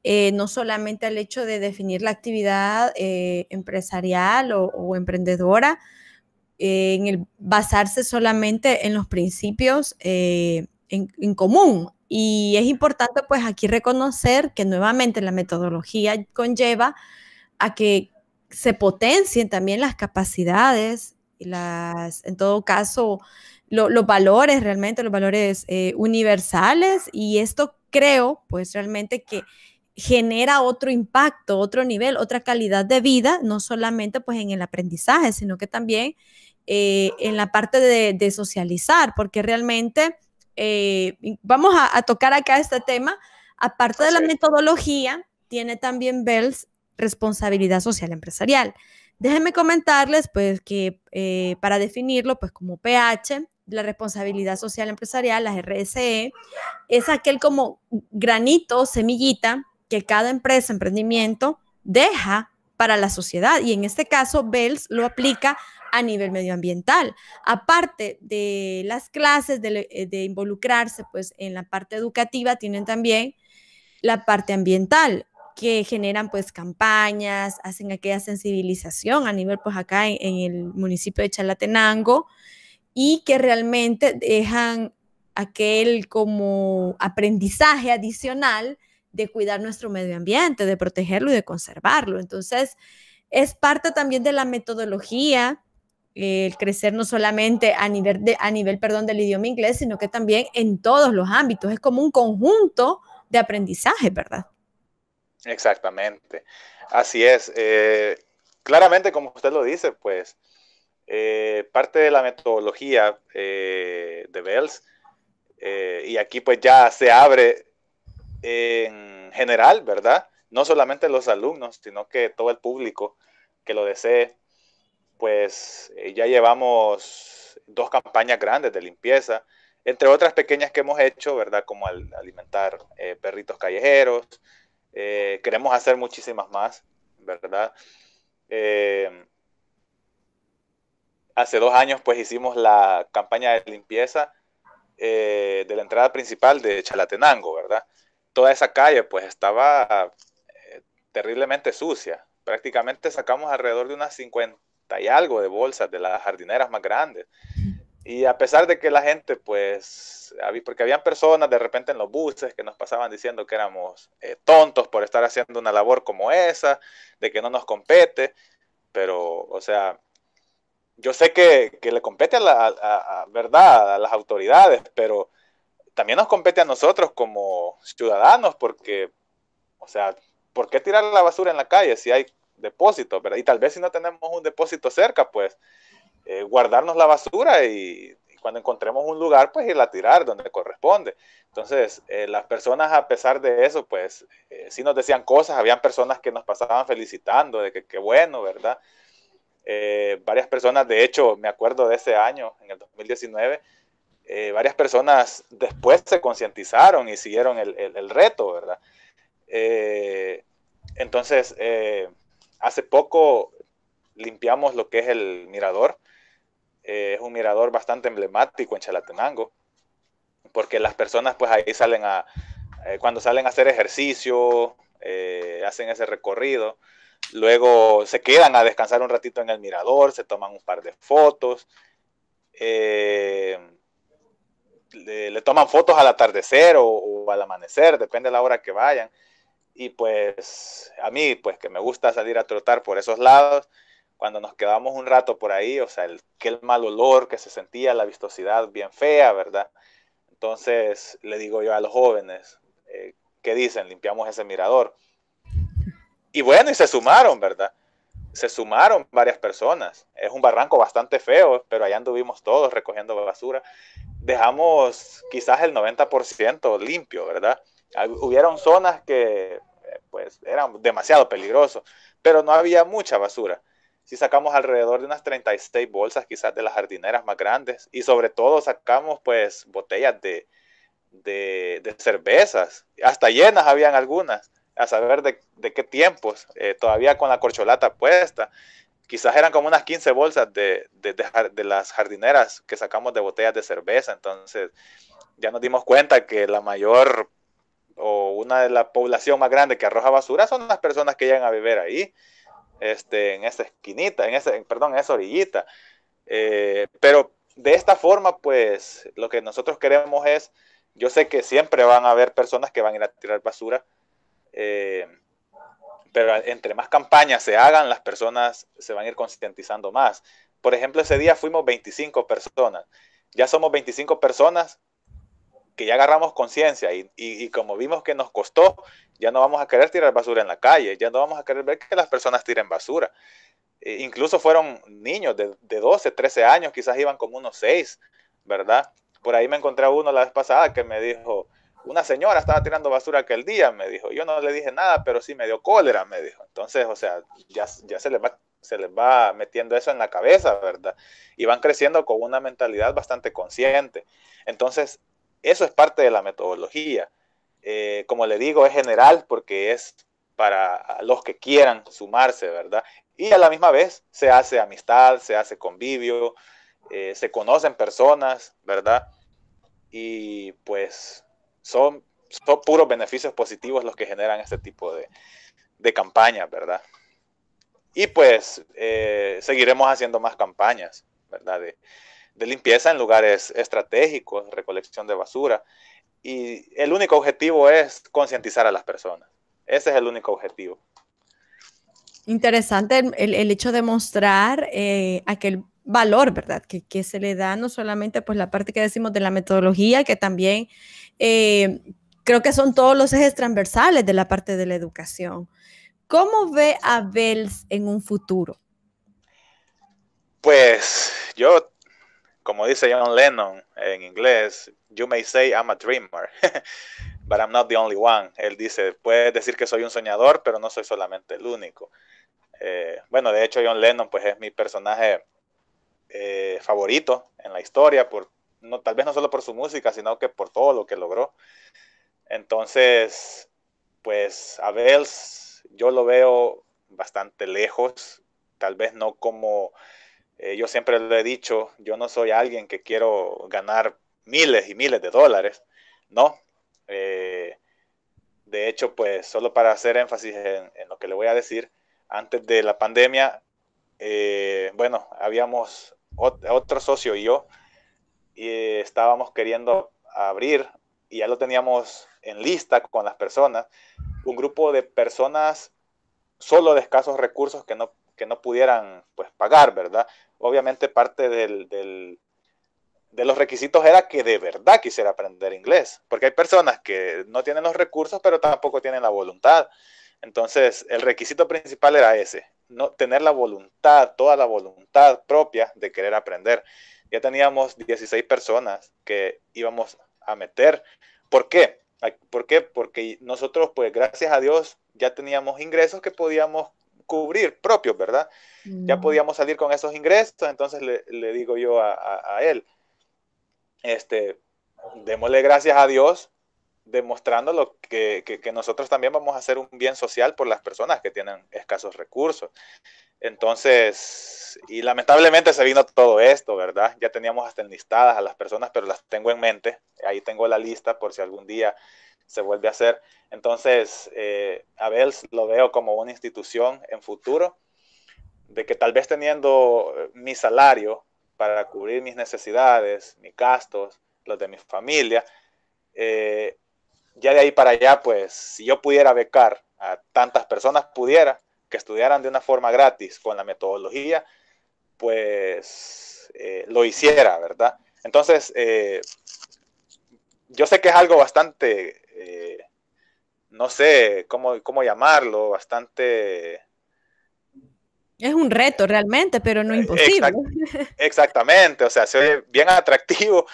eh, no solamente al hecho de definir la actividad empresarial o, emprendedora, en el basarse solamente en los principios en, en, común y es importante pues aquí reconocer que nuevamente la metodología conlleva a que se potencien también las capacidades, las, en todo caso, los valores realmente, los valores eh, universales y esto creo pues realmente que genera otro impacto, otro nivel, otra calidad de vida, no solamente pues en el aprendizaje, sino que también eh, en la parte de, de socializar, porque realmente eh, vamos a, tocar acá este tema. Aparte de la metodología, tiene también Bells responsabilidad social empresarial. Déjenme comentarles, pues, que eh, para definirlo, pues, como PH, la responsabilidad social empresarial, la RSE, es aquel como granito, semillita, que cada empresa, emprendimiento, deja para la sociedad. Y en este caso, Bells lo aplica a nivel medioambiental, aparte de las clases, eh, de, involucrarse pues en la parte educativa, tienen también la parte ambiental, que generan pues campañas, hacen aquella sensibilización a nivel pues acá en, en, el municipio de Chalatenango y que realmente dejan aquel como aprendizaje adicional de cuidar nuestro medio ambiente, de protegerlo y de conservarlo. Entonces, es parte también de la metodología el crecer no solamente a nivel, a nivel perdón, del idioma inglés, sino que también en todos los ámbitos. Es como un conjunto de aprendizaje, ¿verdad? Exactamente. Así es. Eh, claramente, como usted lo dice, pues eh, parte de la metodología eh, de Bells, y aquí pues ya se abre en general, ¿verdad? No solamente los alumnos, sino que todo el público que lo desee pues eh, ya llevamos dos campañas grandes de limpieza, entre otras pequeñas que hemos hecho, ¿verdad? Como alimentar eh, perritos callejeros. Eh, queremos hacer muchísimas más, ¿verdad? hace dos años pues hicimos la campaña de limpieza de la entrada principal de Chalatenango, ¿verdad? Toda esa calle pues estaba terriblemente sucia. Prácticamente sacamos alrededor de unas 50 hay algo de bolsas de las jardineras más grandes. Y a pesar de que la gente, pues, porque habían personas de repente en los buses que nos pasaban diciendo que éramos eh, tontos por estar haciendo una labor como esa, de que no nos compete, pero, o sea, yo sé que, le compete a, la, a, ¿verdad? a las autoridades, pero también nos compete a nosotros como ciudadanos, porque, o sea, ¿por qué tirar la basura en la calle si hay depósito, ¿verdad? Y tal vez si no tenemos un depósito cerca, pues eh, guardarnos la basura y, cuando encontremos un lugar, pues irla a tirar donde corresponde. Entonces, eh, las personas a pesar de eso, pues eh, sí nos decían cosas, habían personas que nos pasaban felicitando de que qué bueno, ¿verdad? varias personas, de hecho, me acuerdo de ese año, en el 2019, varias personas después se concientizaron y siguieron el, el, reto, ¿verdad? entonces, hace poco limpiamos lo que es el mirador. Eh, es un mirador bastante emblemático en Chalatenango, porque las personas pues ahí salen a, eh, cuando salen a hacer ejercicio, eh, hacen ese recorrido, luego se quedan a descansar un ratito en el mirador, se toman un par de fotos, le, toman fotos al atardecer o, o al amanecer, depende de la hora que vayan y pues a mí, pues que me gusta salir a trotar por esos lados, cuando nos quedamos un rato por ahí, o sea, el, aquel mal olor que se sentía, la vistosidad bien fea, ¿verdad? Entonces le digo yo a los jóvenes, eh, ¿qué dicen? Limpiamos ese mirador. Y bueno, y se sumaron, ¿verdad? se sumaron varias personas. Es un barranco bastante feo, pero allá anduvimos todos recogiendo basura. Dejamos quizás el 90% limpio, ¿verdad? Hubieron zonas que pues era demasiado peligroso, pero no había mucha basura. Si sacamos alrededor de unas 36 bolsas quizás de las jardineras más grandes y sobre todo sacamos pues botellas de, de, cervezas, hasta llenas habían algunas, a saber de, qué tiempos, eh, todavía con la corcholata puesta. Quizás eran como unas 15 bolsas de, de las jardineras que sacamos de botellas de cerveza, entonces ya nos dimos cuenta que la mayor o una de la población más grande que arroja basura son las personas que llegan a vivir ahí, este, en esa esquinita, en ese, perdón, en esa orillita. Eh, pero de esta forma, pues lo que nosotros queremos es, yo sé que siempre van a haber personas que van a ir a tirar basura, eh, pero entre más campañas se hagan, las personas se van a ir conscientizando más. Por ejemplo, ese día fuimos 25 personas. Ya somos 25 personas que ya agarramos conciencia y, como vimos que nos costó, ya no vamos a querer tirar basura en la calle, ya no vamos a querer ver que las personas tiren basura. E incluso fueron niños de, 12, 13 años, quizás iban como unos 6, ¿verdad? Por ahí me encontré a uno la vez pasada que me dijo, una señora estaba tirando basura aquel día, me dijo, yo no le dije nada, pero sí me dio cólera, me dijo. Entonces, o sea, ya, se le se les va metiendo eso en la cabeza, ¿verdad? Y van creciendo con una mentalidad bastante consciente. Entonces, eso es parte de la metodología. Eh, como le digo, es general porque es para los que quieran sumarse, ¿verdad? Y a la misma vez se hace amistad, se hace convivio, eh, se conocen personas, ¿verdad? Y pues son, puros beneficios positivos los que generan este tipo de, de campañas, ¿verdad? Y pues eh, seguiremos haciendo más campañas, ¿verdad? de limpieza en lugares estratégicos, recolección de basura. Y el único objetivo es concientizar a las personas. Ese es el único objetivo. Interesante el, hecho de mostrar eh, aquel valor, ¿verdad? Que, se le da no solamente pues la parte que decimos de la metodología, que también eh, creo que son todos los ejes transversales de la parte de la educación. ¿Cómo ve a Bells en un futuro? Pues yo como dice John Lennon en inglés, you may say I'm a dreamer, but I'm not the only one. Él dice, puedes decir que soy un soñador, pero no soy solamente el único. Eh, bueno, de hecho John Lennon pues es mi personaje eh, favorito en la historia, por, tal vez no solo por su música, sino que por todo lo que logró. Entonces, pues a Bells yo lo veo bastante lejos, tal vez no como eh, yo siempre lo he dicho, yo no soy alguien que quiero ganar miles y miles de dólares, no. Eh, de hecho, pues solo para hacer énfasis en, lo que le voy a decir, antes de la pandemia, eh, bueno, habíamos otro socio y yo, y estábamos queriendo abrir, y ya lo teníamos en lista con las personas, un grupo de personas solo de escasos recursos que no, que no pudieran pues, pagar, ¿verdad? obviamente parte del, de los requisitos era que de verdad quisiera aprender inglés, porque hay personas que no tienen los recursos, pero tampoco tienen la voluntad. Entonces, el requisito principal era ese, no tener la voluntad, toda la voluntad propia de querer aprender. Ya teníamos 16 personas que íbamos a meter. ¿Por qué? ¿Por qué? Porque nosotros, pues gracias a Dios, ya teníamos ingresos que podíamos cubrir propios, ¿verdad? Ya mm. podíamos salir con esos ingresos, entonces le, digo yo a, él, este, démosle gracias a Dios demostrando lo que, que, nosotros también vamos a hacer un bien social por las personas que tienen escasos recursos. Entonces, y lamentablemente se vino todo esto, ¿verdad? Ya teníamos hasta enlistadas a las personas, pero las tengo en mente. Ahí tengo la lista por si algún día se vuelve a hacer. Entonces, eh, lo veo como una institución en futuro, de que tal vez teniendo eh, mi salario para cubrir mis necesidades, mis gastos, los de mi familia, eh, ya de ahí para allá, pues si yo pudiera becar a tantas personas, pudiera que estudiaran de una forma gratis con la metodología, pues eh, lo hiciera, ¿verdad? Entonces, yo sé que es algo bastante eh, no sé cómo, llamarlo, bastante... Es un reto realmente, pero no eh, imposible. exactamente, o sea, se ve bien atractivo,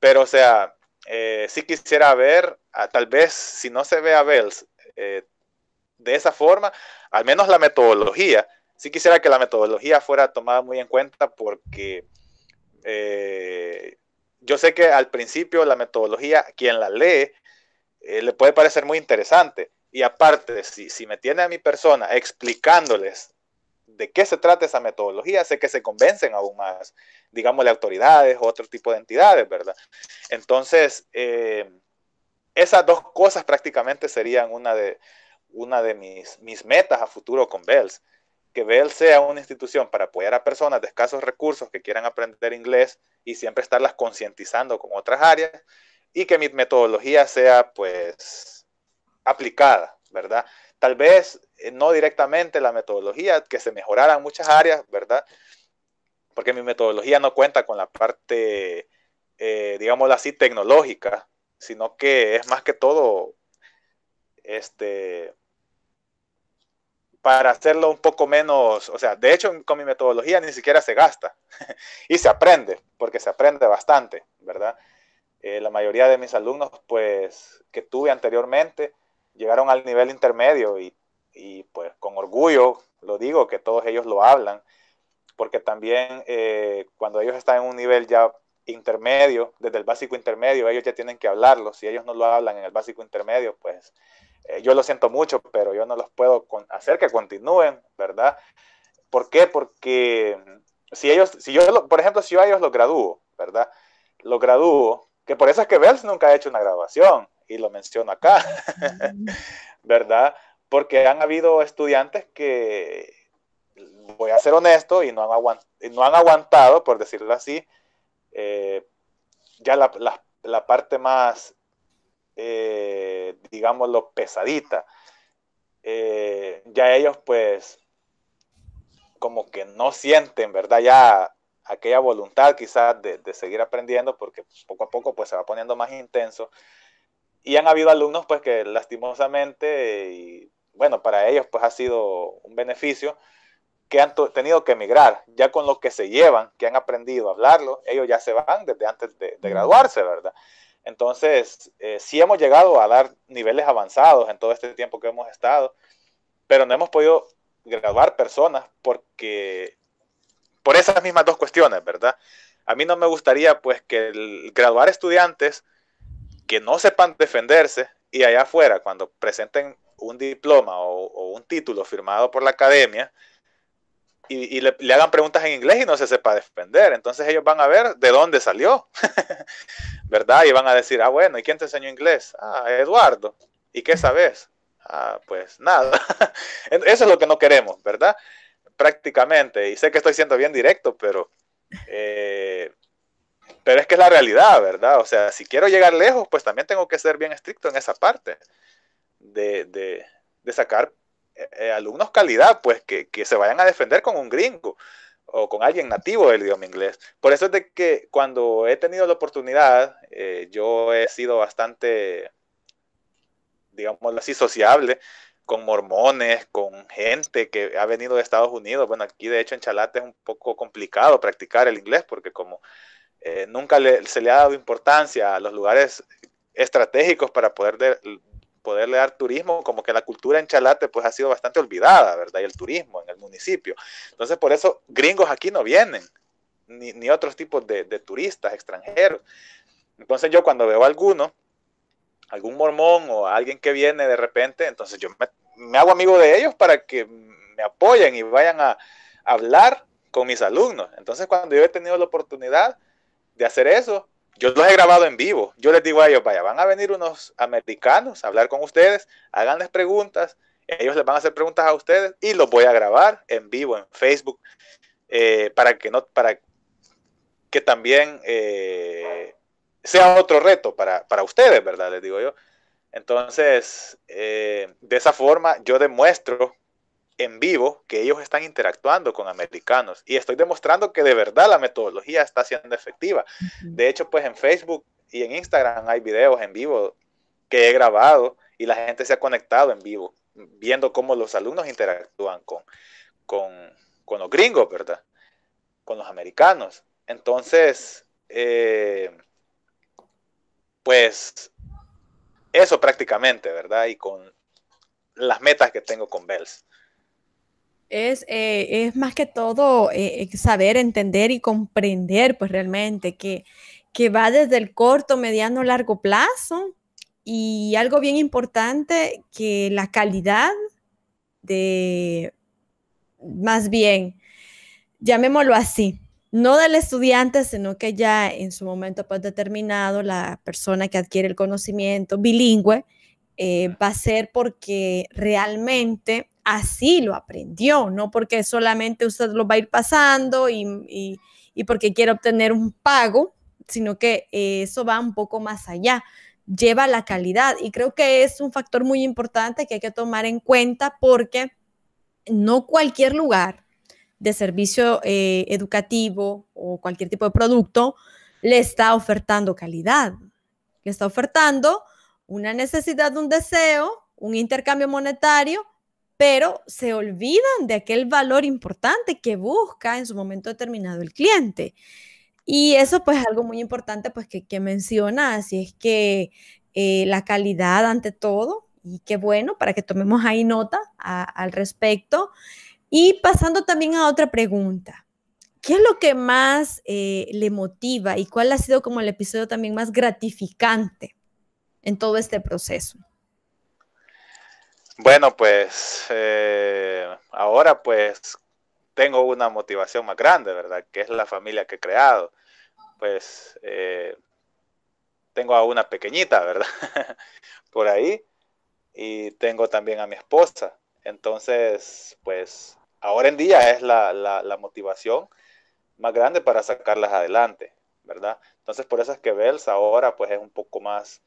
pero o sea, si eh, sí quisiera ver, a, tal vez si no se ve a Bells de esa forma, al menos la metodología, sí quisiera que la metodología fuera tomada muy en cuenta porque yo sé que al principio la metodología, quien la lee, eh, le puede parecer muy interesante. Y aparte, si, me tiene a mi persona explicándoles de qué se trata esa metodología, sé que se convencen aún más, digamos, las autoridades o otro tipo de entidades, ¿verdad? Entonces, eh, esas dos cosas prácticamente serían una de, una de mis, mis metas a futuro con BELS, que BELS sea una institución para apoyar a personas de escasos recursos que quieran aprender inglés y siempre estarlas concientizando con otras áreas y que mi metodología sea pues aplicada, ¿verdad? Tal vez eh, no directamente la metodología, que se mejoraran muchas áreas, ¿verdad? Porque mi metodología no cuenta con la parte, eh, digamos así, tecnológica, sino que es más que todo este para hacerlo un poco menos, o sea, de hecho con mi metodología ni siquiera se gasta y se aprende, porque se aprende bastante, ¿verdad? Eh, la mayoría de mis alumnos, pues, que tuve anteriormente, llegaron al nivel intermedio y, pues, con orgullo lo digo, que todos ellos lo hablan, porque también eh, cuando ellos están en un nivel ya intermedio, desde el básico intermedio, ellos ya tienen que hablarlo. Si ellos no lo hablan en el básico intermedio, pues eh, yo lo siento mucho, pero yo no los puedo hacer que continúen, ¿verdad? ¿Por qué? Porque si ellos, si yo, por ejemplo, si yo a ellos los gradúo, ¿verdad? Los gradúo que por eso es que Bells nunca ha hecho una graduación, y lo menciono acá, ¿verdad? Porque han habido estudiantes que, voy a ser honesto, y no han, aguantado, por decirlo así, eh, ya la, parte más, eh, digámoslo, pesadita. Eh, ya ellos pues como que no sienten, ¿verdad? Ya aquella voluntad quizás de, seguir aprendiendo, porque poco a poco pues, se va poniendo más intenso. Y han habido alumnos pues, que lastimosamente, bueno, para ellos pues, ha sido un beneficio, que han tenido que emigrar, ya con lo que se llevan, que han aprendido a hablarlo, ellos ya se van desde antes de, mm. graduarse, ¿verdad? Entonces, eh, sí hemos llegado a dar niveles avanzados en todo este tiempo que hemos estado, pero no hemos podido graduar personas porque por esas mismas dos cuestiones, ¿verdad? A mí no me gustaría pues que el graduar estudiantes que no sepan defenderse y allá afuera cuando presenten un diploma o, un título firmado por la academia y, le, le, hagan preguntas en inglés y no se sepa defender. Entonces ellos van a ver de dónde salió, ¿verdad? Y van a decir, ah, bueno, ¿y quién te enseñó inglés? Ah, Eduardo. ¿Y qué sabes? Ah, pues nada. Eso es lo que no queremos, ¿verdad? prácticamente. Y sé que estoy siendo bien directo, pero, eh, pero es que es la realidad, ¿verdad? O sea, si quiero llegar lejos, pues también tengo que ser bien estricto en esa parte de, sacar eh, eh, alumnos calidad, pues que, que, se vayan a defender con un gringo o con alguien nativo del idioma inglés. Por eso es de que cuando he tenido la oportunidad, yo he sido bastante, digamos así, sociable con mormones, con gente que ha venido de Estados Unidos. Bueno, aquí de hecho en Chalate es un poco complicado practicar el inglés porque como eh, nunca se le ha dado importancia a los lugares estratégicos para poder poderle dar turismo, como que la cultura en Chalate pues ha sido bastante olvidada, ¿verdad? Y el turismo en el municipio. Entonces por eso gringos aquí no vienen, ni, otros tipos de, turistas extranjeros. Entonces yo cuando veo alguno, algún mormón o alguien que viene de repente, entonces yo me, hago amigo de ellos para que me apoyen y vayan a, hablar con mis alumnos. Entonces cuando yo he tenido la oportunidad de hacer eso, yo los he grabado en vivo. Yo les digo a ellos, vaya, van a venir unos americanos a hablar con ustedes, háganles preguntas, ellos les van a hacer preguntas a ustedes y los voy a grabar en vivo en Facebook eh, para que no, para que también eh, sea otro reto para, ustedes, ¿verdad? Les digo yo. Entonces, eh, de esa forma yo demuestro en vivo que ellos están interactuando con americanos y estoy demostrando que de verdad la metodología está siendo efectiva. De hecho, pues en Facebook y en Instagram hay videos en vivo que he grabado y la gente se ha conectado en vivo, viendo cómo los alumnos interactúan con, con, con los gringos, ¿verdad? Con los americanos. Entonces, eh, pues eso prácticamente, ¿verdad? Y con las metas que tengo con Bells. Es, eh, es más que todo eh, eh, saber, entender y comprender, pues realmente, que, que va desde el corto, mediano, largo plazo. Y algo bien importante, que la calidad de, más bien, llamémoslo así, no del estudiante, sino que ya en su momento pues determinado la persona que adquiere el conocimiento bilingüe eh, va a ser porque realmente así lo aprendió, no porque solamente usted lo va a ir pasando y, porque quiere obtener un pago, sino que eh, eso va un poco más allá, lleva la calidad y creo que es un factor muy importante que hay que tomar en cuenta porque no cualquier lugar de servicio eh, educativo o cualquier tipo de producto le está ofertando calidad, le está ofertando una necesidad, un deseo, un intercambio monetario, pero se olvidan de aquel valor importante que busca en su momento determinado el cliente. Y eso pues es algo muy importante pues que, menciona, así es que eh, la calidad ante todo, y qué bueno para que tomemos ahí nota al respecto. Y pasando también a otra pregunta. ¿Qué es lo que más eh, le motiva y cuál ha sido como el episodio también más gratificante en todo este proceso? Bueno, pues eh, ahora pues tengo una motivación más grande, ¿verdad? Que es la familia que he creado. Pues eh, tengo a una pequeñita, ¿verdad? Por ahí. Y tengo también a mi esposa. Entonces, pues ahora en día es la, motivación más grande para sacarlas adelante, ¿verdad? Entonces, por eso es que Bells ahora pues es un poco más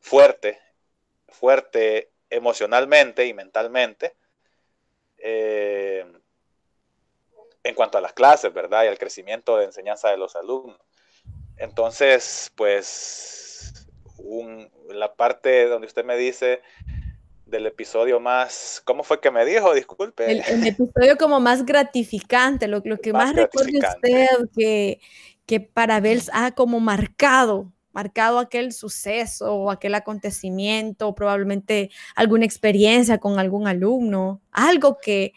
fuerte, fuerte emocionalmente y mentalmente. Eh, en cuanto a las clases, ¿verdad? Y al crecimiento de enseñanza de los alumnos. Entonces, pues, la parte donde usted me dice del episodio más, ¿cómo fue que me dijo? Disculpe. El, episodio como más gratificante, lo, que más, recuerda usted que, que para Bels ha como marcado, marcado aquel suceso o aquel acontecimiento, probablemente alguna experiencia con algún alumno, algo que,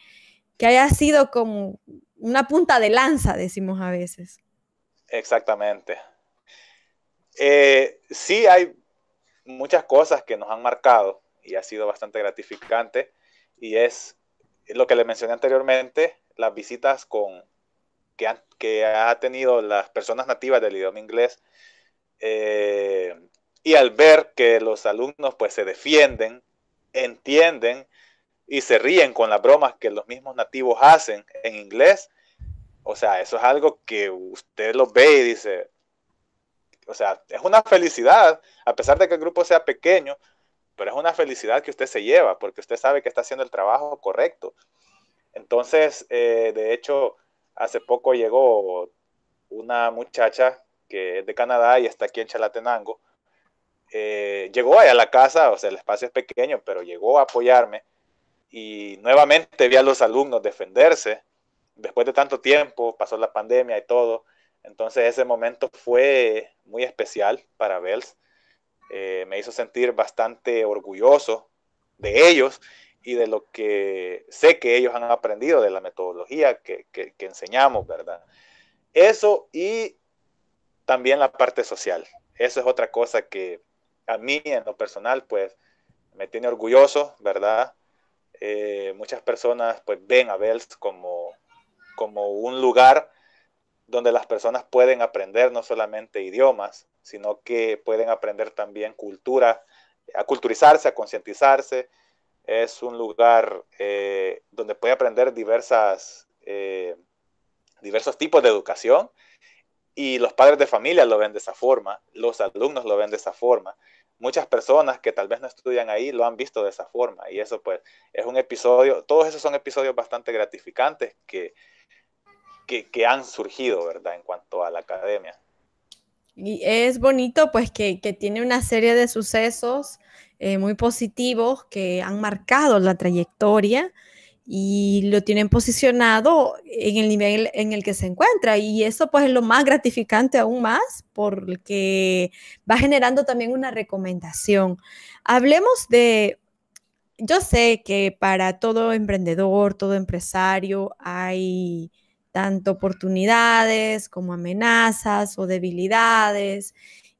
que haya sido como una punta de lanza, decimos a veces. Exactamente. Eh, sí, hay muchas cosas que nos han marcado y ha sido bastante gratificante. Y es lo que le mencioné anteriormente, las visitas con, que, ha tenido las personas nativas del idioma inglés. Eh, y al ver que los alumnos pues se defienden, entienden y se ríen con las bromas que los mismos nativos hacen en inglés, o sea, eso es algo que usted lo ve y dice, o sea, es una felicidad, a pesar de que el grupo sea pequeño, pero es una felicidad que usted se lleva porque usted sabe que está haciendo el trabajo correcto. Entonces, eh, de hecho, hace poco llegó una muchacha que es de Canadá y está aquí en Chalatenango. Eh, llegó allá a la casa, o sea, el espacio es pequeño, pero llegó a apoyarme y nuevamente vi a los alumnos defenderse. Después de tanto tiempo, pasó la pandemia y todo. Entonces ese momento fue muy especial para Bells eh, me hizo sentir bastante orgulloso de ellos y de lo que sé que ellos han aprendido de la metodología que, enseñamos, ¿verdad? Eso y también la parte social. Eso es otra cosa que a mí en lo personal, pues, me tiene orgulloso, ¿verdad? Eh, muchas personas, pues, ven a BELS como un lugar donde las personas pueden aprender no solamente idiomas, sino que pueden aprender también cultura, a culturizarse, a concientizarse. Es un lugar eh, donde puede aprender diversas, eh, diversos tipos de educación y los padres de familia lo ven de esa forma, los alumnos lo ven de esa forma. Muchas personas que tal vez no estudian ahí lo han visto de esa forma y eso pues es un episodio, todos esos son episodios bastante gratificantes que que, han surgido, ¿verdad? En cuanto a la academia. Y es bonito, pues, que, tiene una serie de sucesos eh, muy positivos que han marcado la trayectoria y lo tienen posicionado en el nivel en el que se encuentra. Y eso pues es lo más gratificante aún más porque va generando también una recomendación. Hablemos de, yo sé que para todo emprendedor, todo empresario hay tanto oportunidades como amenazas o debilidades.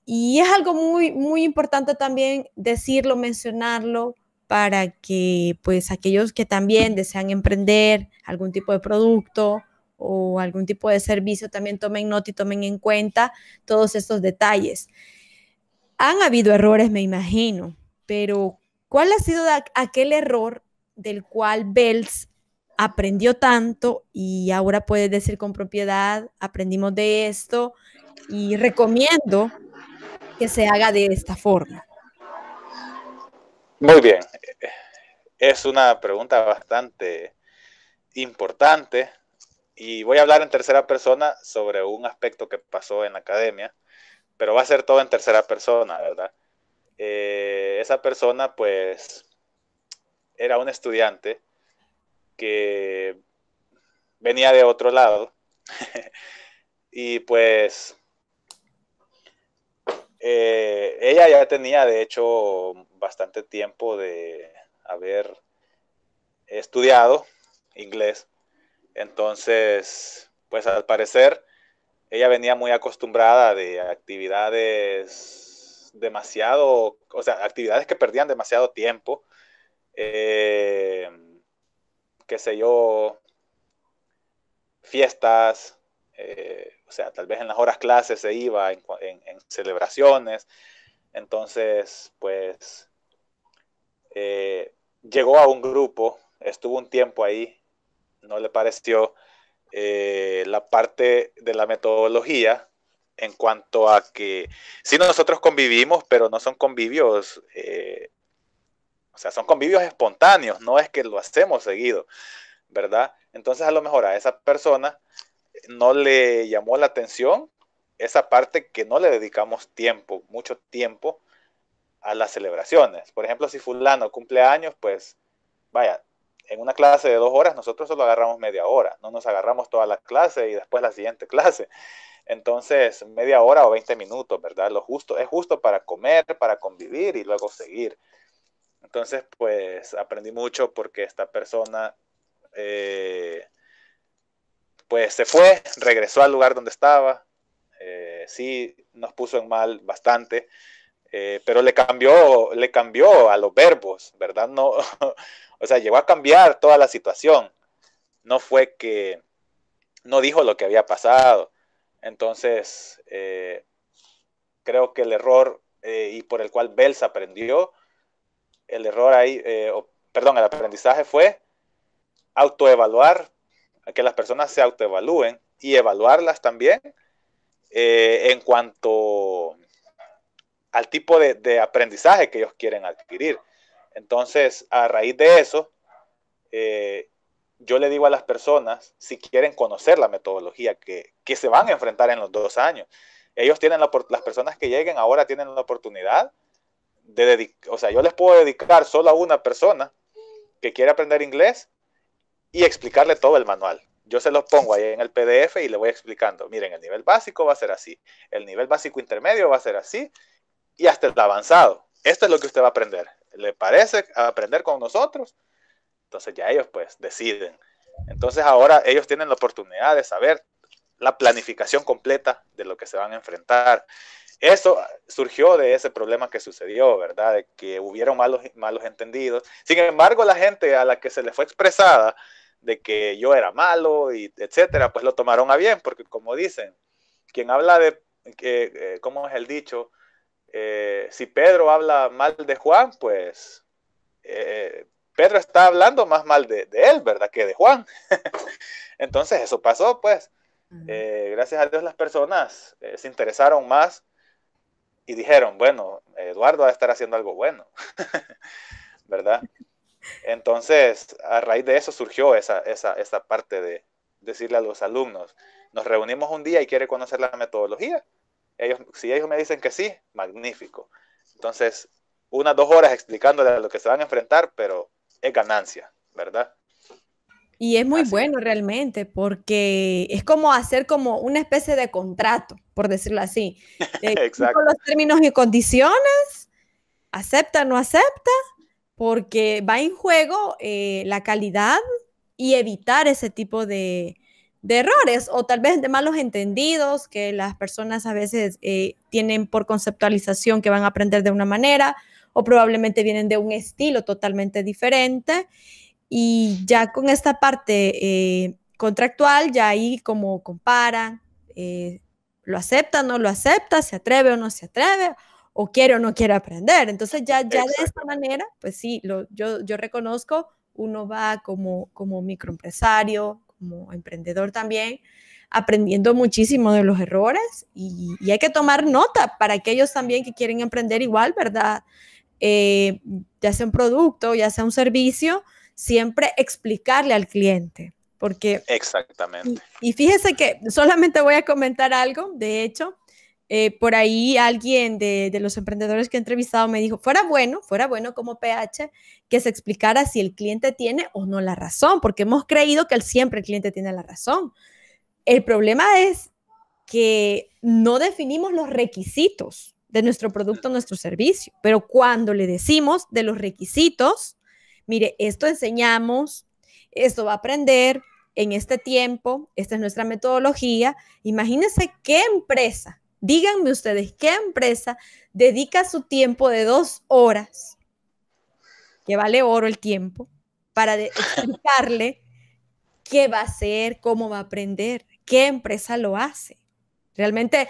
Y es algo muy, muy importante también decirlo, mencionarlo, para que pues aquellos que también desean emprender algún tipo de producto o algún tipo de servicio también tomen nota y tomen en cuenta todos estos detalles. Han habido errores, me imagino, pero ¿cuál ha sido aquel error del cual Bells aprendió tanto y ahora puedes decir con propiedad, aprendimos de esto y recomiendo que se haga de esta forma. Muy bien, es una pregunta bastante importante y voy a hablar en tercera persona sobre un aspecto que pasó en la academia, pero va a ser todo en tercera persona, ¿verdad? Eh, esa persona pues era un estudiante que venía de otro lado. y pues eh, ella ya tenía, de hecho, bastante tiempo de haber estudiado inglés. Entonces, pues al parecer, ella venía muy acostumbrada de actividades demasiado, o sea, actividades que perdían demasiado tiempo. Eh, qué sé yo, fiestas, eh, o sea, tal vez en las horas clases se iba, en, celebraciones. Entonces, pues, eh, llegó a un grupo, estuvo un tiempo ahí, no le pareció eh, la parte de la metodología en cuanto a que, si nosotros convivimos, pero no son convivios eh, o sea, son convivios espontáneos, no es que lo hacemos seguido, ¿verdad? Entonces a lo mejor a esa persona no le llamó la atención esa parte que no le dedicamos tiempo, mucho tiempo a las celebraciones. Por ejemplo, si fulano cumple años, pues vaya, en una clase de dos horas nosotros solo agarramos media hora, no nos agarramos toda la clase y después la siguiente clase. Entonces, media hora o 20 minutos, ¿verdad? Lo justo, es justo para comer, para convivir y luego seguir. Entonces, pues aprendí mucho porque esta persona, eh, pues se fue, regresó al lugar donde estaba, eh, sí nos puso en mal bastante, eh, pero le cambió, le cambió a los verbos, ¿verdad? No, o sea, llegó a cambiar toda la situación. No fue que no dijo lo que había pasado. Entonces, eh, creo que el error y por el cual Bels aprendió el error ahí, eh, perdón, el aprendizaje fue autoevaluar, que las personas se autoevalúen y evaluarlas también eh, en cuanto al tipo de, aprendizaje que ellos quieren adquirir. Entonces, a raíz de eso, eh, yo le digo a las personas si quieren conocer la metodología que, se van a enfrentar en los dos años. Ellos tienen las personas que lleguen ahora tienen la oportunidad o sea, yo les puedo dedicar solo a una persona que quiere aprender inglés y explicarle todo el manual. Yo se los pongo ahí en el PDF y le voy explicando. Miren, el nivel básico va a ser así, el nivel básico intermedio va a ser así y hasta el avanzado. Esto es lo que usted va a aprender. ¿Le parece aprender con nosotros? Entonces ya ellos pues deciden. Entonces ahora ellos tienen la oportunidad de saber la planificación completa de lo que se van a enfrentar. Eso surgió de ese problema que sucedió, ¿verdad? De que hubieron malos, malos entendidos. Sin embargo, la gente a la que se le fue expresada de que yo era malo y etcétera, pues lo tomaron a bien, porque como dicen, quien habla de, que eh, ¿cómo es el dicho? Eh, si Pedro habla mal de Juan, pues eh, Pedro está hablando más mal de, de él, ¿verdad? Que de Juan. Entonces eso pasó, pues. gracias a Dios las personas se interesaron más y dijeron, bueno, Eduardo va a estar haciendo algo bueno, ¿verdad? Entonces, a raíz de eso surgió esa, esa, esa parte de decirle a los alumnos, nos reunimos un día y quiere conocer la metodología. Ellos, si ellos me dicen que sí, magnífico. Entonces, unas dos horas explicándole a lo que se van a enfrentar, pero es ganancia, ¿verdad? Y es muy bueno realmente porque es como hacer como una especie de contrato, por decirlo así. Con los términos y condiciones, acepta, o no acepta, porque va en juego eh, la calidad y evitar ese tipo de, errores o tal vez de malos entendidos que las personas a veces eh, tienen por conceptualización que van a aprender de una manera o probablemente vienen de un estilo totalmente diferente y ya con esta parte eh, contractual, ya ahí como comparan, eh, lo acepta, no lo acepta, se atreve o no se atreve, o quiere o no quiere aprender. Entonces ya, ya de esta manera, pues sí, lo, yo, yo reconozco, uno va como, como microempresario, como emprendedor también, aprendiendo muchísimo de los errores y, hay que tomar nota para aquellos también que quieren emprender igual, ¿verdad? Eh, ya sea un producto, ya sea un servicio, siempre explicarle al cliente. Porque. Exactamente. Y, fíjese que solamente voy a comentar algo, de hecho. Eh, por ahí alguien de, los emprendedores que he entrevistado me dijo, fuera bueno, fuera bueno como PH, que se explicara si el cliente tiene o no la razón, porque hemos creído que siempre el cliente tiene la razón. El problema es que no definimos los requisitos de nuestro producto, nuestro servicio, pero cuando le decimos de los requisitos, mire, esto enseñamos, esto va a aprender en este tiempo, esta es nuestra metodología. Imagínense qué empresa, díganme ustedes, qué empresa dedica su tiempo de dos horas, que vale oro el tiempo, para explicarle qué va a hacer, cómo va a aprender, qué empresa lo hace. Realmente,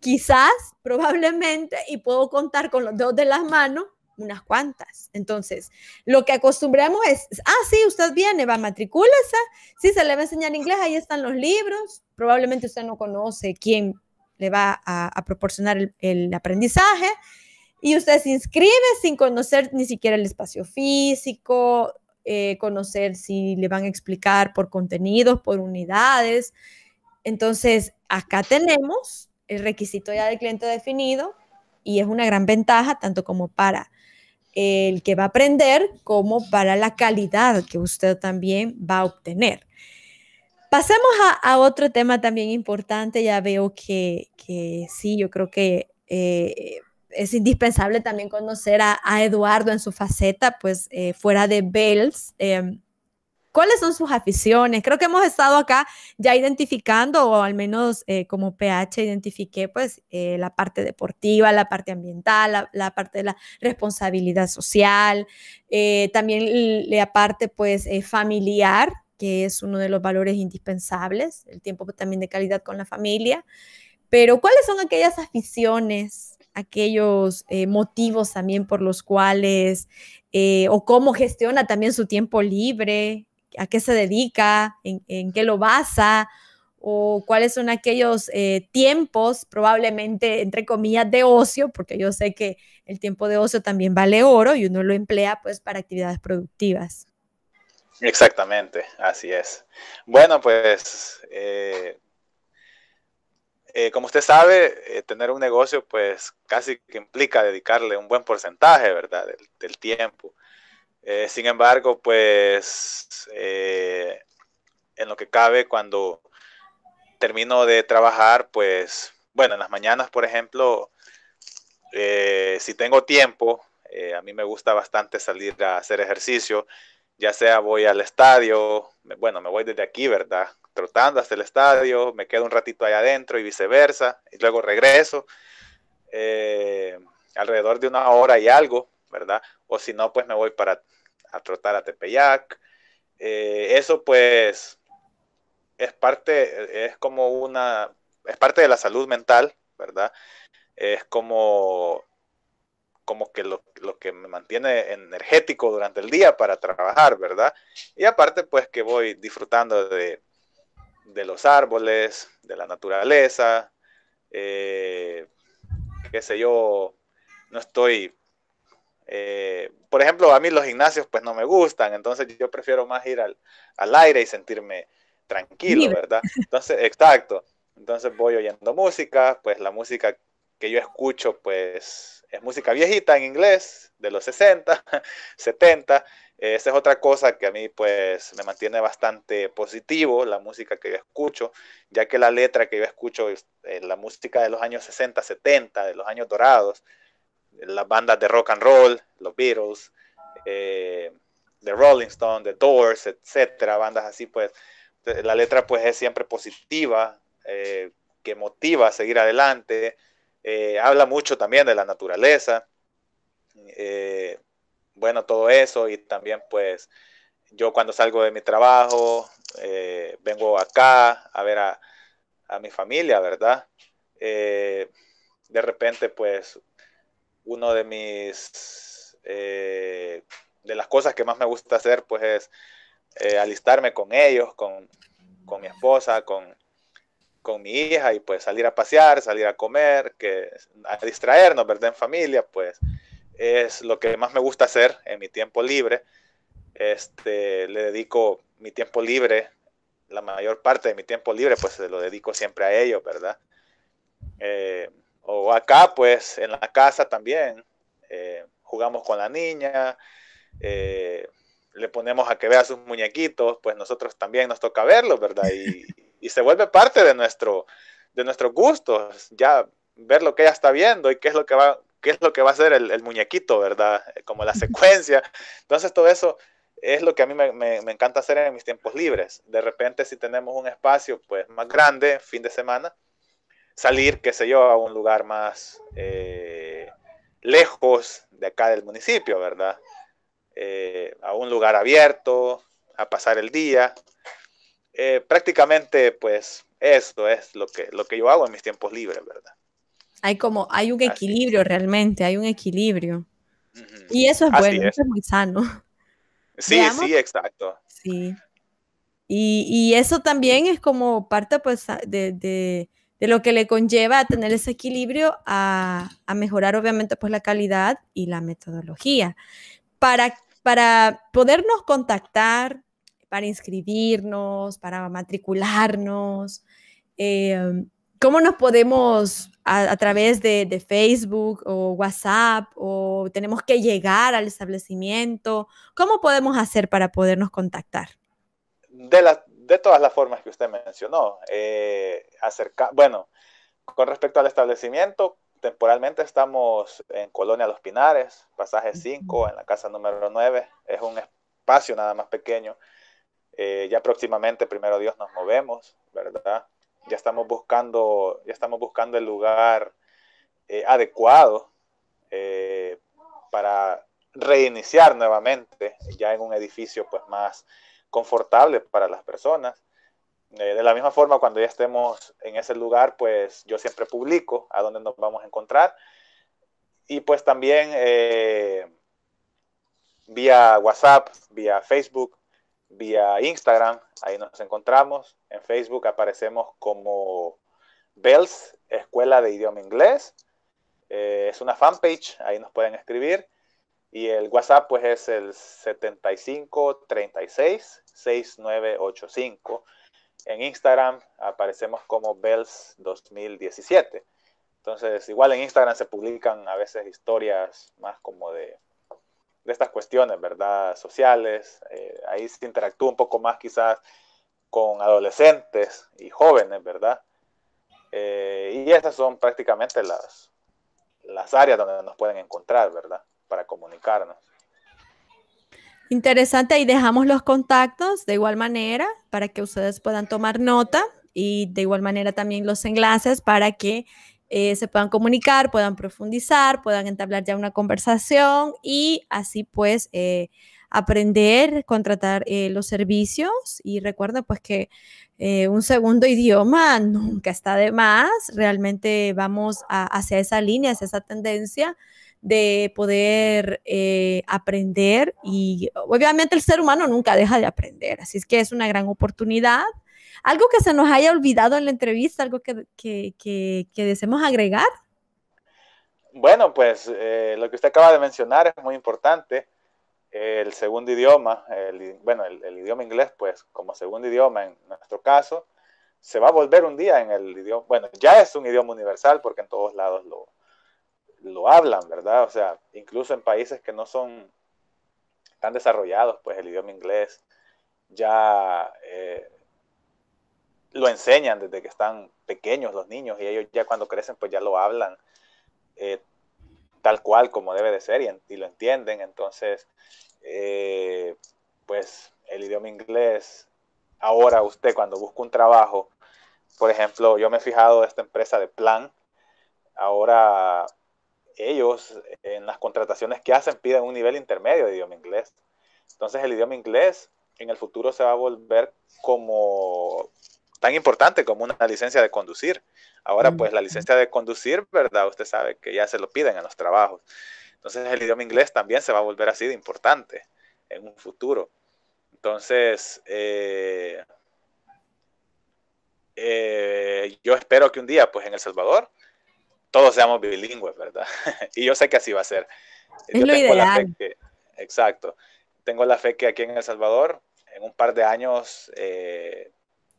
quizás, probablemente, y puedo contar con los dedos de las manos, unas cuantas. Entonces, lo que acostumbramos es, ah, sí, usted viene, va, matricúlese, sí, se le va a enseñar inglés, ahí están los libros, probablemente usted no conoce quién le va a, proporcionar el, aprendizaje, y usted se inscribe sin conocer ni siquiera el espacio físico, eh, conocer si le van a explicar por contenidos, por unidades. Entonces, acá tenemos el requisito ya del cliente definido, y es una gran ventaja tanto como para el que va a aprender como para la calidad que usted también va a obtener. Pasemos a, otro tema también importante. Ya veo que, sí, yo creo que eh, es indispensable también conocer a, Eduardo en su faceta, pues eh, fuera de Bells. Em, cuáles son sus aficiones. Creo que hemos estado acá ya identificando, o al menos eh, como PH identifiqué, pues eh, la parte deportiva, la parte ambiental, la, parte de la responsabilidad social, eh, también la parte pues familiar, que es uno de los valores indispensables, el tiempo también de calidad con la familia. Pero ¿cuáles son aquellas aficiones? aquellos motivos también por los cuales o cómo gestiona también su tiempo libre, a qué se dedica, en, qué lo basa o cuáles son aquellos eh, tiempos, probablemente, entre comillas, de ocio, porque yo sé que el tiempo de ocio también vale oro y uno lo emplea pues para actividades productivas. Exactamente, así es. Bueno, pues eh, eh, como usted sabe, tener un negocio pues casi que implica dedicarle un buen porcentaje, ¿verdad? del tiempo. Eh, sin embargo, pues eh, en lo que cabe, cuando termino de trabajar, pues bueno, en las mañanas, por ejemplo, eh, si tengo tiempo, a mí me gusta bastante salir a hacer ejercicio, ya sea voy al estadio, bueno, me voy desde aquí, ¿verdad? Trotando hasta el estadio, me quedo un ratito allá adentro y viceversa, y luego regreso, alrededor de una hora y algo ¿verdad? O si no, pues me voy para a trotar a Tepeyac. Eh, eso pues es parte, es como una, es parte de la salud mental, ¿verdad? Es como, como que lo, que me mantiene energético durante el día para trabajar, ¿verdad? Y aparte pues que voy disfrutando de, de los árboles, de la naturaleza, eh, qué sé yo, no estoy eh, por ejemplo, a mí los gimnasios pues no me gustan, entonces yo prefiero más ir al, aire y sentirme tranquilo, ¿verdad? Entonces, exacto. Entonces voy oyendo música, pues la música que yo escucho pues es música viejita en inglés, de los 60, 70. esa es otra cosa que a mí pues me mantiene bastante positivo, la música que yo escucho, ya que la letra que yo escucho es eh, la música de los años 60, 70, de los años dorados las bandas de rock and roll, los Beatles, The eh, Rolling Stones, The Doors, etcétera, bandas así, pues eh, la letra pues es siempre positiva, eh, que motiva a seguir adelante, habla mucho también de la naturaleza, bueno, todo eso y también pues yo cuando salgo de mi trabajo, vengo acá a ver a, a mi familia, ¿verdad? de repente pues uno de mis, eh, de las cosas que más me gusta hacer, pues es eh, alistarme con ellos, con, con mi esposa, con, con mi hija y pues salir a pasear, salir a comer, que, a distraernos, ¿verdad? En familia, pues es lo que más me gusta hacer en mi tiempo libre. Este, le dedico mi tiempo libre, la mayor parte de mi tiempo libre, pues se lo dedico siempre a ellos, ¿verdad? Eh, o acá, pues, en la casa también. Eh, jugamos con la niña, eh, le ponemos a que vea sus muñequitos, pues nosotros también nos toca verlos, ¿verdad? Y, se vuelve parte de, nuestro, de nuestros gustos, ya ver lo que ella está viendo y qué es lo que va, qué es lo que va a ser el, muñequito, ¿verdad? Eh, como la secuencia. Entonces todo eso es lo que a mí me, me, encanta hacer en mis tiempos libres. De repente, si tenemos un espacio pues, más grande, fin de semana, salir, qué sé yo, a un lugar más eh, lejos de acá del municipio, ¿verdad? Eh, a un lugar abierto, a pasar el día. Eh, prácticamente, pues, esto es lo que, lo que yo hago en mis tiempos libres, ¿verdad? Hay como, hay un equilibrio realmente, hay un equilibrio. Y eso es bueno, eso es muy sano. Sí, sí, exacto. Sí. Y, eso también es como parte, pues, de de lo que le conlleva a tener ese equilibrio a, mejorar obviamente pues la calidad y la metodología. Para, para podernos contactar, para inscribirnos, para matricularnos, em, ¿cómo nos podemos a, través de, de, Facebook o WhatsApp o tenemos que llegar al establecimiento? ¿Cómo podemos hacer para podernos contactar? De, la, de todas las formas que usted mencionó. Eh, acerca, bueno, con respecto al establecimiento, temporalmente estamos en Colonia Los Pinares, pasaje 5, en la casa número 9. Es un espacio nada más pequeño. Eh, ya próximamente, primero Dios, nos movemos, ¿verdad? Ya estamos buscando, ya estamos buscando el lugar eh, adecuado para reiniciar nuevamente, ya en un edificio pues más confortable para las personas. Eh, de la misma forma, cuando ya estemos en ese lugar, pues yo siempre publico a dónde nos vamos a encontrar. Y pues también eh, vía WhatsApp, vía Facebook, vía Instagram, ahí nos encontramos. En Facebook aparecemos como Bells, Escuela de Idioma Inglés. Eh, es una fanpage, ahí nos pueden escribir. Y el WhatsApp pues es el 7536 6985. En Instagram aparecemos como Bells 2017. Entonces, igual en Instagram se publican a veces historias más como de, estas cuestiones, ¿verdad? Sociales. Eh, ahí se interactúa un poco más quizás con adolescentes y jóvenes, ¿verdad? Eh, y estas son prácticamente las, las áreas donde nos pueden encontrar, ¿verdad? Para comunicarnos. Interesante, y dejamos los contactos de igual manera para que ustedes puedan tomar nota y de igual manera también los enlaces para que eh, se puedan comunicar, puedan profundizar, puedan entablar ya una conversación y así pues eh, aprender, contratar eh, los servicios y recuerda pues que un segundo idioma nunca está de más, realmente vamos hacia esa línea, hacia esa tendencia de poder eh, aprender y obviamente el ser humano nunca deja de aprender, así es que es una gran oportunidad. Algo que se nos haya olvidado en la entrevista, algo que, que, que, deseemos agregar. Bueno, pues eh, lo que usted acaba de mencionar es muy importante. El segundo idioma, el, bueno, el, el, idioma inglés, pues como segundo idioma en nuestro caso, se va a volver un día en el idioma, bueno, ya es un idioma universal porque en todos lados lo, lo hablan, ¿verdad? O sea, incluso en países que no son tan desarrollados, pues el idioma inglés ya eh, lo enseñan desde que están pequeños los niños y ellos ya cuando crecen pues ya lo hablan eh, tal cual como debe de ser y, lo entienden. Entonces, eh, pues el idioma inglés, ahora usted cuando busca un trabajo, por ejemplo, yo me he fijado esta empresa de plan, ahora ellos en las contrataciones que hacen piden un nivel intermedio de idioma inglés. Entonces el idioma inglés en el futuro se va a volver como tan importante como una licencia de conducir. Ahora mm. pues la licencia de conducir, ¿verdad? Usted sabe que ya se lo piden en los trabajos. Entonces el idioma inglés también se va a volver así de importante en un futuro. Entonces, eh, eh, yo espero que un día, pues en El Salvador, todos seamos bilingües, ¿verdad? y yo sé que así va a ser. Es lo ideal. que, exacto. Tengo la fe que aquí en El Salvador, en un par de años, eh,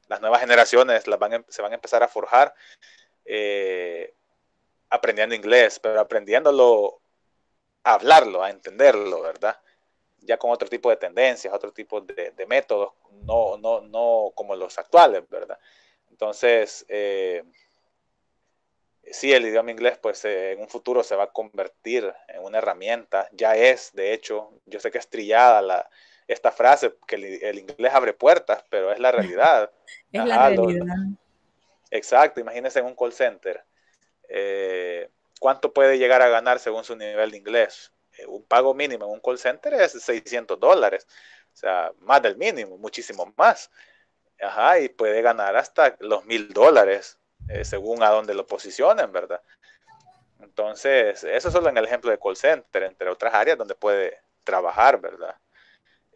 las nuevas generaciones las van, em, se van a empezar a forjar eh, aprendiendo inglés, pero aprendiéndolo a hablarlo, a entenderlo, ¿verdad? Ya con otro tipo de tendencias, otro tipo de, métodos, no, no, no como los actuales, ¿verdad? Entonces, eh, sí, el idioma inglés pues eh, en un futuro se va a convertir en una herramienta, ya es, de hecho, yo sé que es trillada la, esta frase, que el, inglés abre puertas, pero es la realidad. es la realidad. exacto, imagínense en un call center. Eh, ¿Cuánto puede llegar a ganar según su nivel de inglés? Eh, un pago mínimo en un call center es 600 dólares, o sea, más del mínimo, muchísimo más. Ajá, y puede ganar hasta los mil dólares eh, según a dónde lo posicionen, ¿verdad? Entonces, eso solo en el ejemplo de call center, entre otras áreas donde puede trabajar, ¿verdad?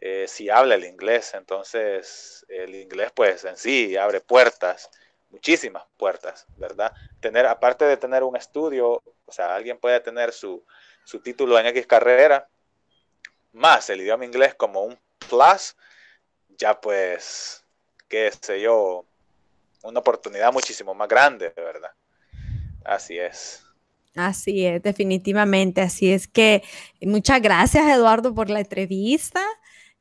Eh, si habla el inglés, entonces el inglés pues en sí abre puertas, muchísimas puertas, ¿verdad? Tener, aparte de tener un estudio, o sea, alguien puede tener su, su título en X carrera, más el idioma inglés como un plus, ya pues, qué sé yo, una oportunidad muchísimo más grande, de verdad. Así es. Así es, definitivamente. Así es que muchas gracias, Eduardo, por la entrevista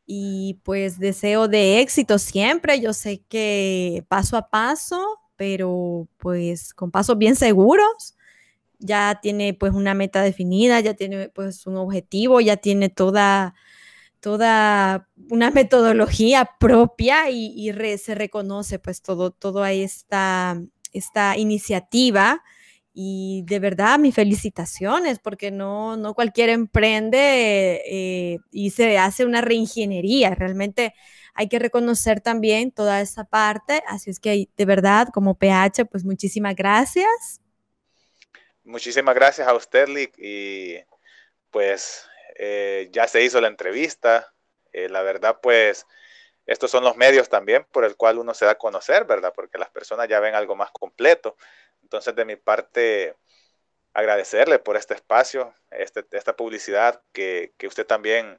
y pues deseo de éxito siempre. Yo sé que paso a paso, pero pues con pasos bien seguros. Ya tiene pues una meta definida, ya tiene pues un objetivo, ya tiene toda toda una metodología propia y, se reconoce pues todo, toda esta, esta iniciativa. Y de verdad, mis felicitaciones, porque no, no cualquiera emprende eh, y se hace una reingeniería. Realmente hay que reconocer también toda esa parte. Así es que de verdad, como PH, pues muchísimas gracias. Muchísimas gracias a usted, y pues eh, ya se hizo la entrevista, eh, la verdad pues estos son los medios también por el cual uno se da a conocer, ¿verdad? Porque las personas ya ven algo más completo. Entonces de mi parte agradecerle por este espacio, este, esta publicidad que, usted también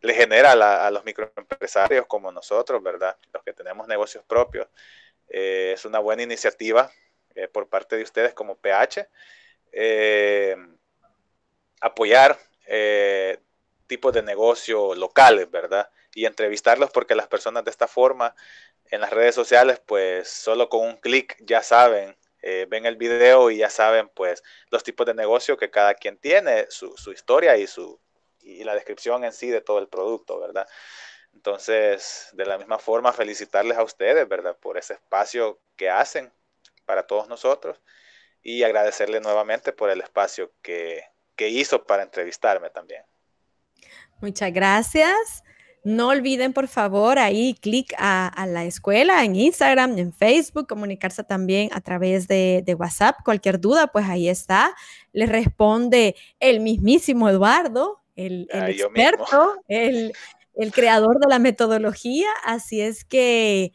le genera a, los microempresarios como nosotros, ¿verdad? Los que tenemos negocios propios. Eh, es una buena iniciativa por parte de ustedes como PH. apoyar eh, tipos de negocio locales, ¿verdad? Y entrevistarlos porque las personas de esta forma en las redes sociales, pues solo con un clic ya saben, eh, ven el video y ya saben, pues, los tipos de negocio que cada quien tiene, su, su historia y, su, y la descripción en sí de todo el producto, ¿verdad? Entonces, de la misma forma, felicitarles a ustedes, ¿verdad? Por ese espacio que hacen para todos nosotros y agradecerles nuevamente por el espacio que, que hizo para entrevistarme también. Muchas gracias. No olviden, por favor, ahí clic a, la escuela en Instagram, en Facebook, comunicarse también a través de, WhatsApp. Cualquier duda, pues ahí está. le responde el mismísimo Eduardo, el, ah, experto, el, el creador de la metodología. Así es que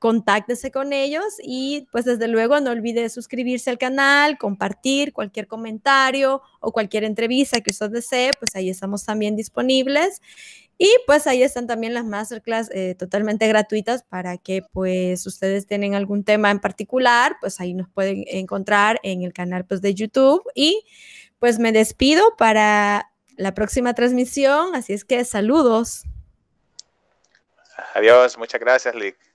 contáctese con ellos y pues desde luego no olvide suscribirse al canal, compartir cualquier comentario o cualquier entrevista que usted desee, pues ahí estamos también disponibles. Y pues ahí están también las masterclass eh, totalmente gratuitas para que pues ustedes tienen algún tema en particular, pues ahí nos pueden encontrar en el canal pues de YouTube y pues me despido para la próxima transmisión, así es que saludos. Adiós, muchas gracias, Lick.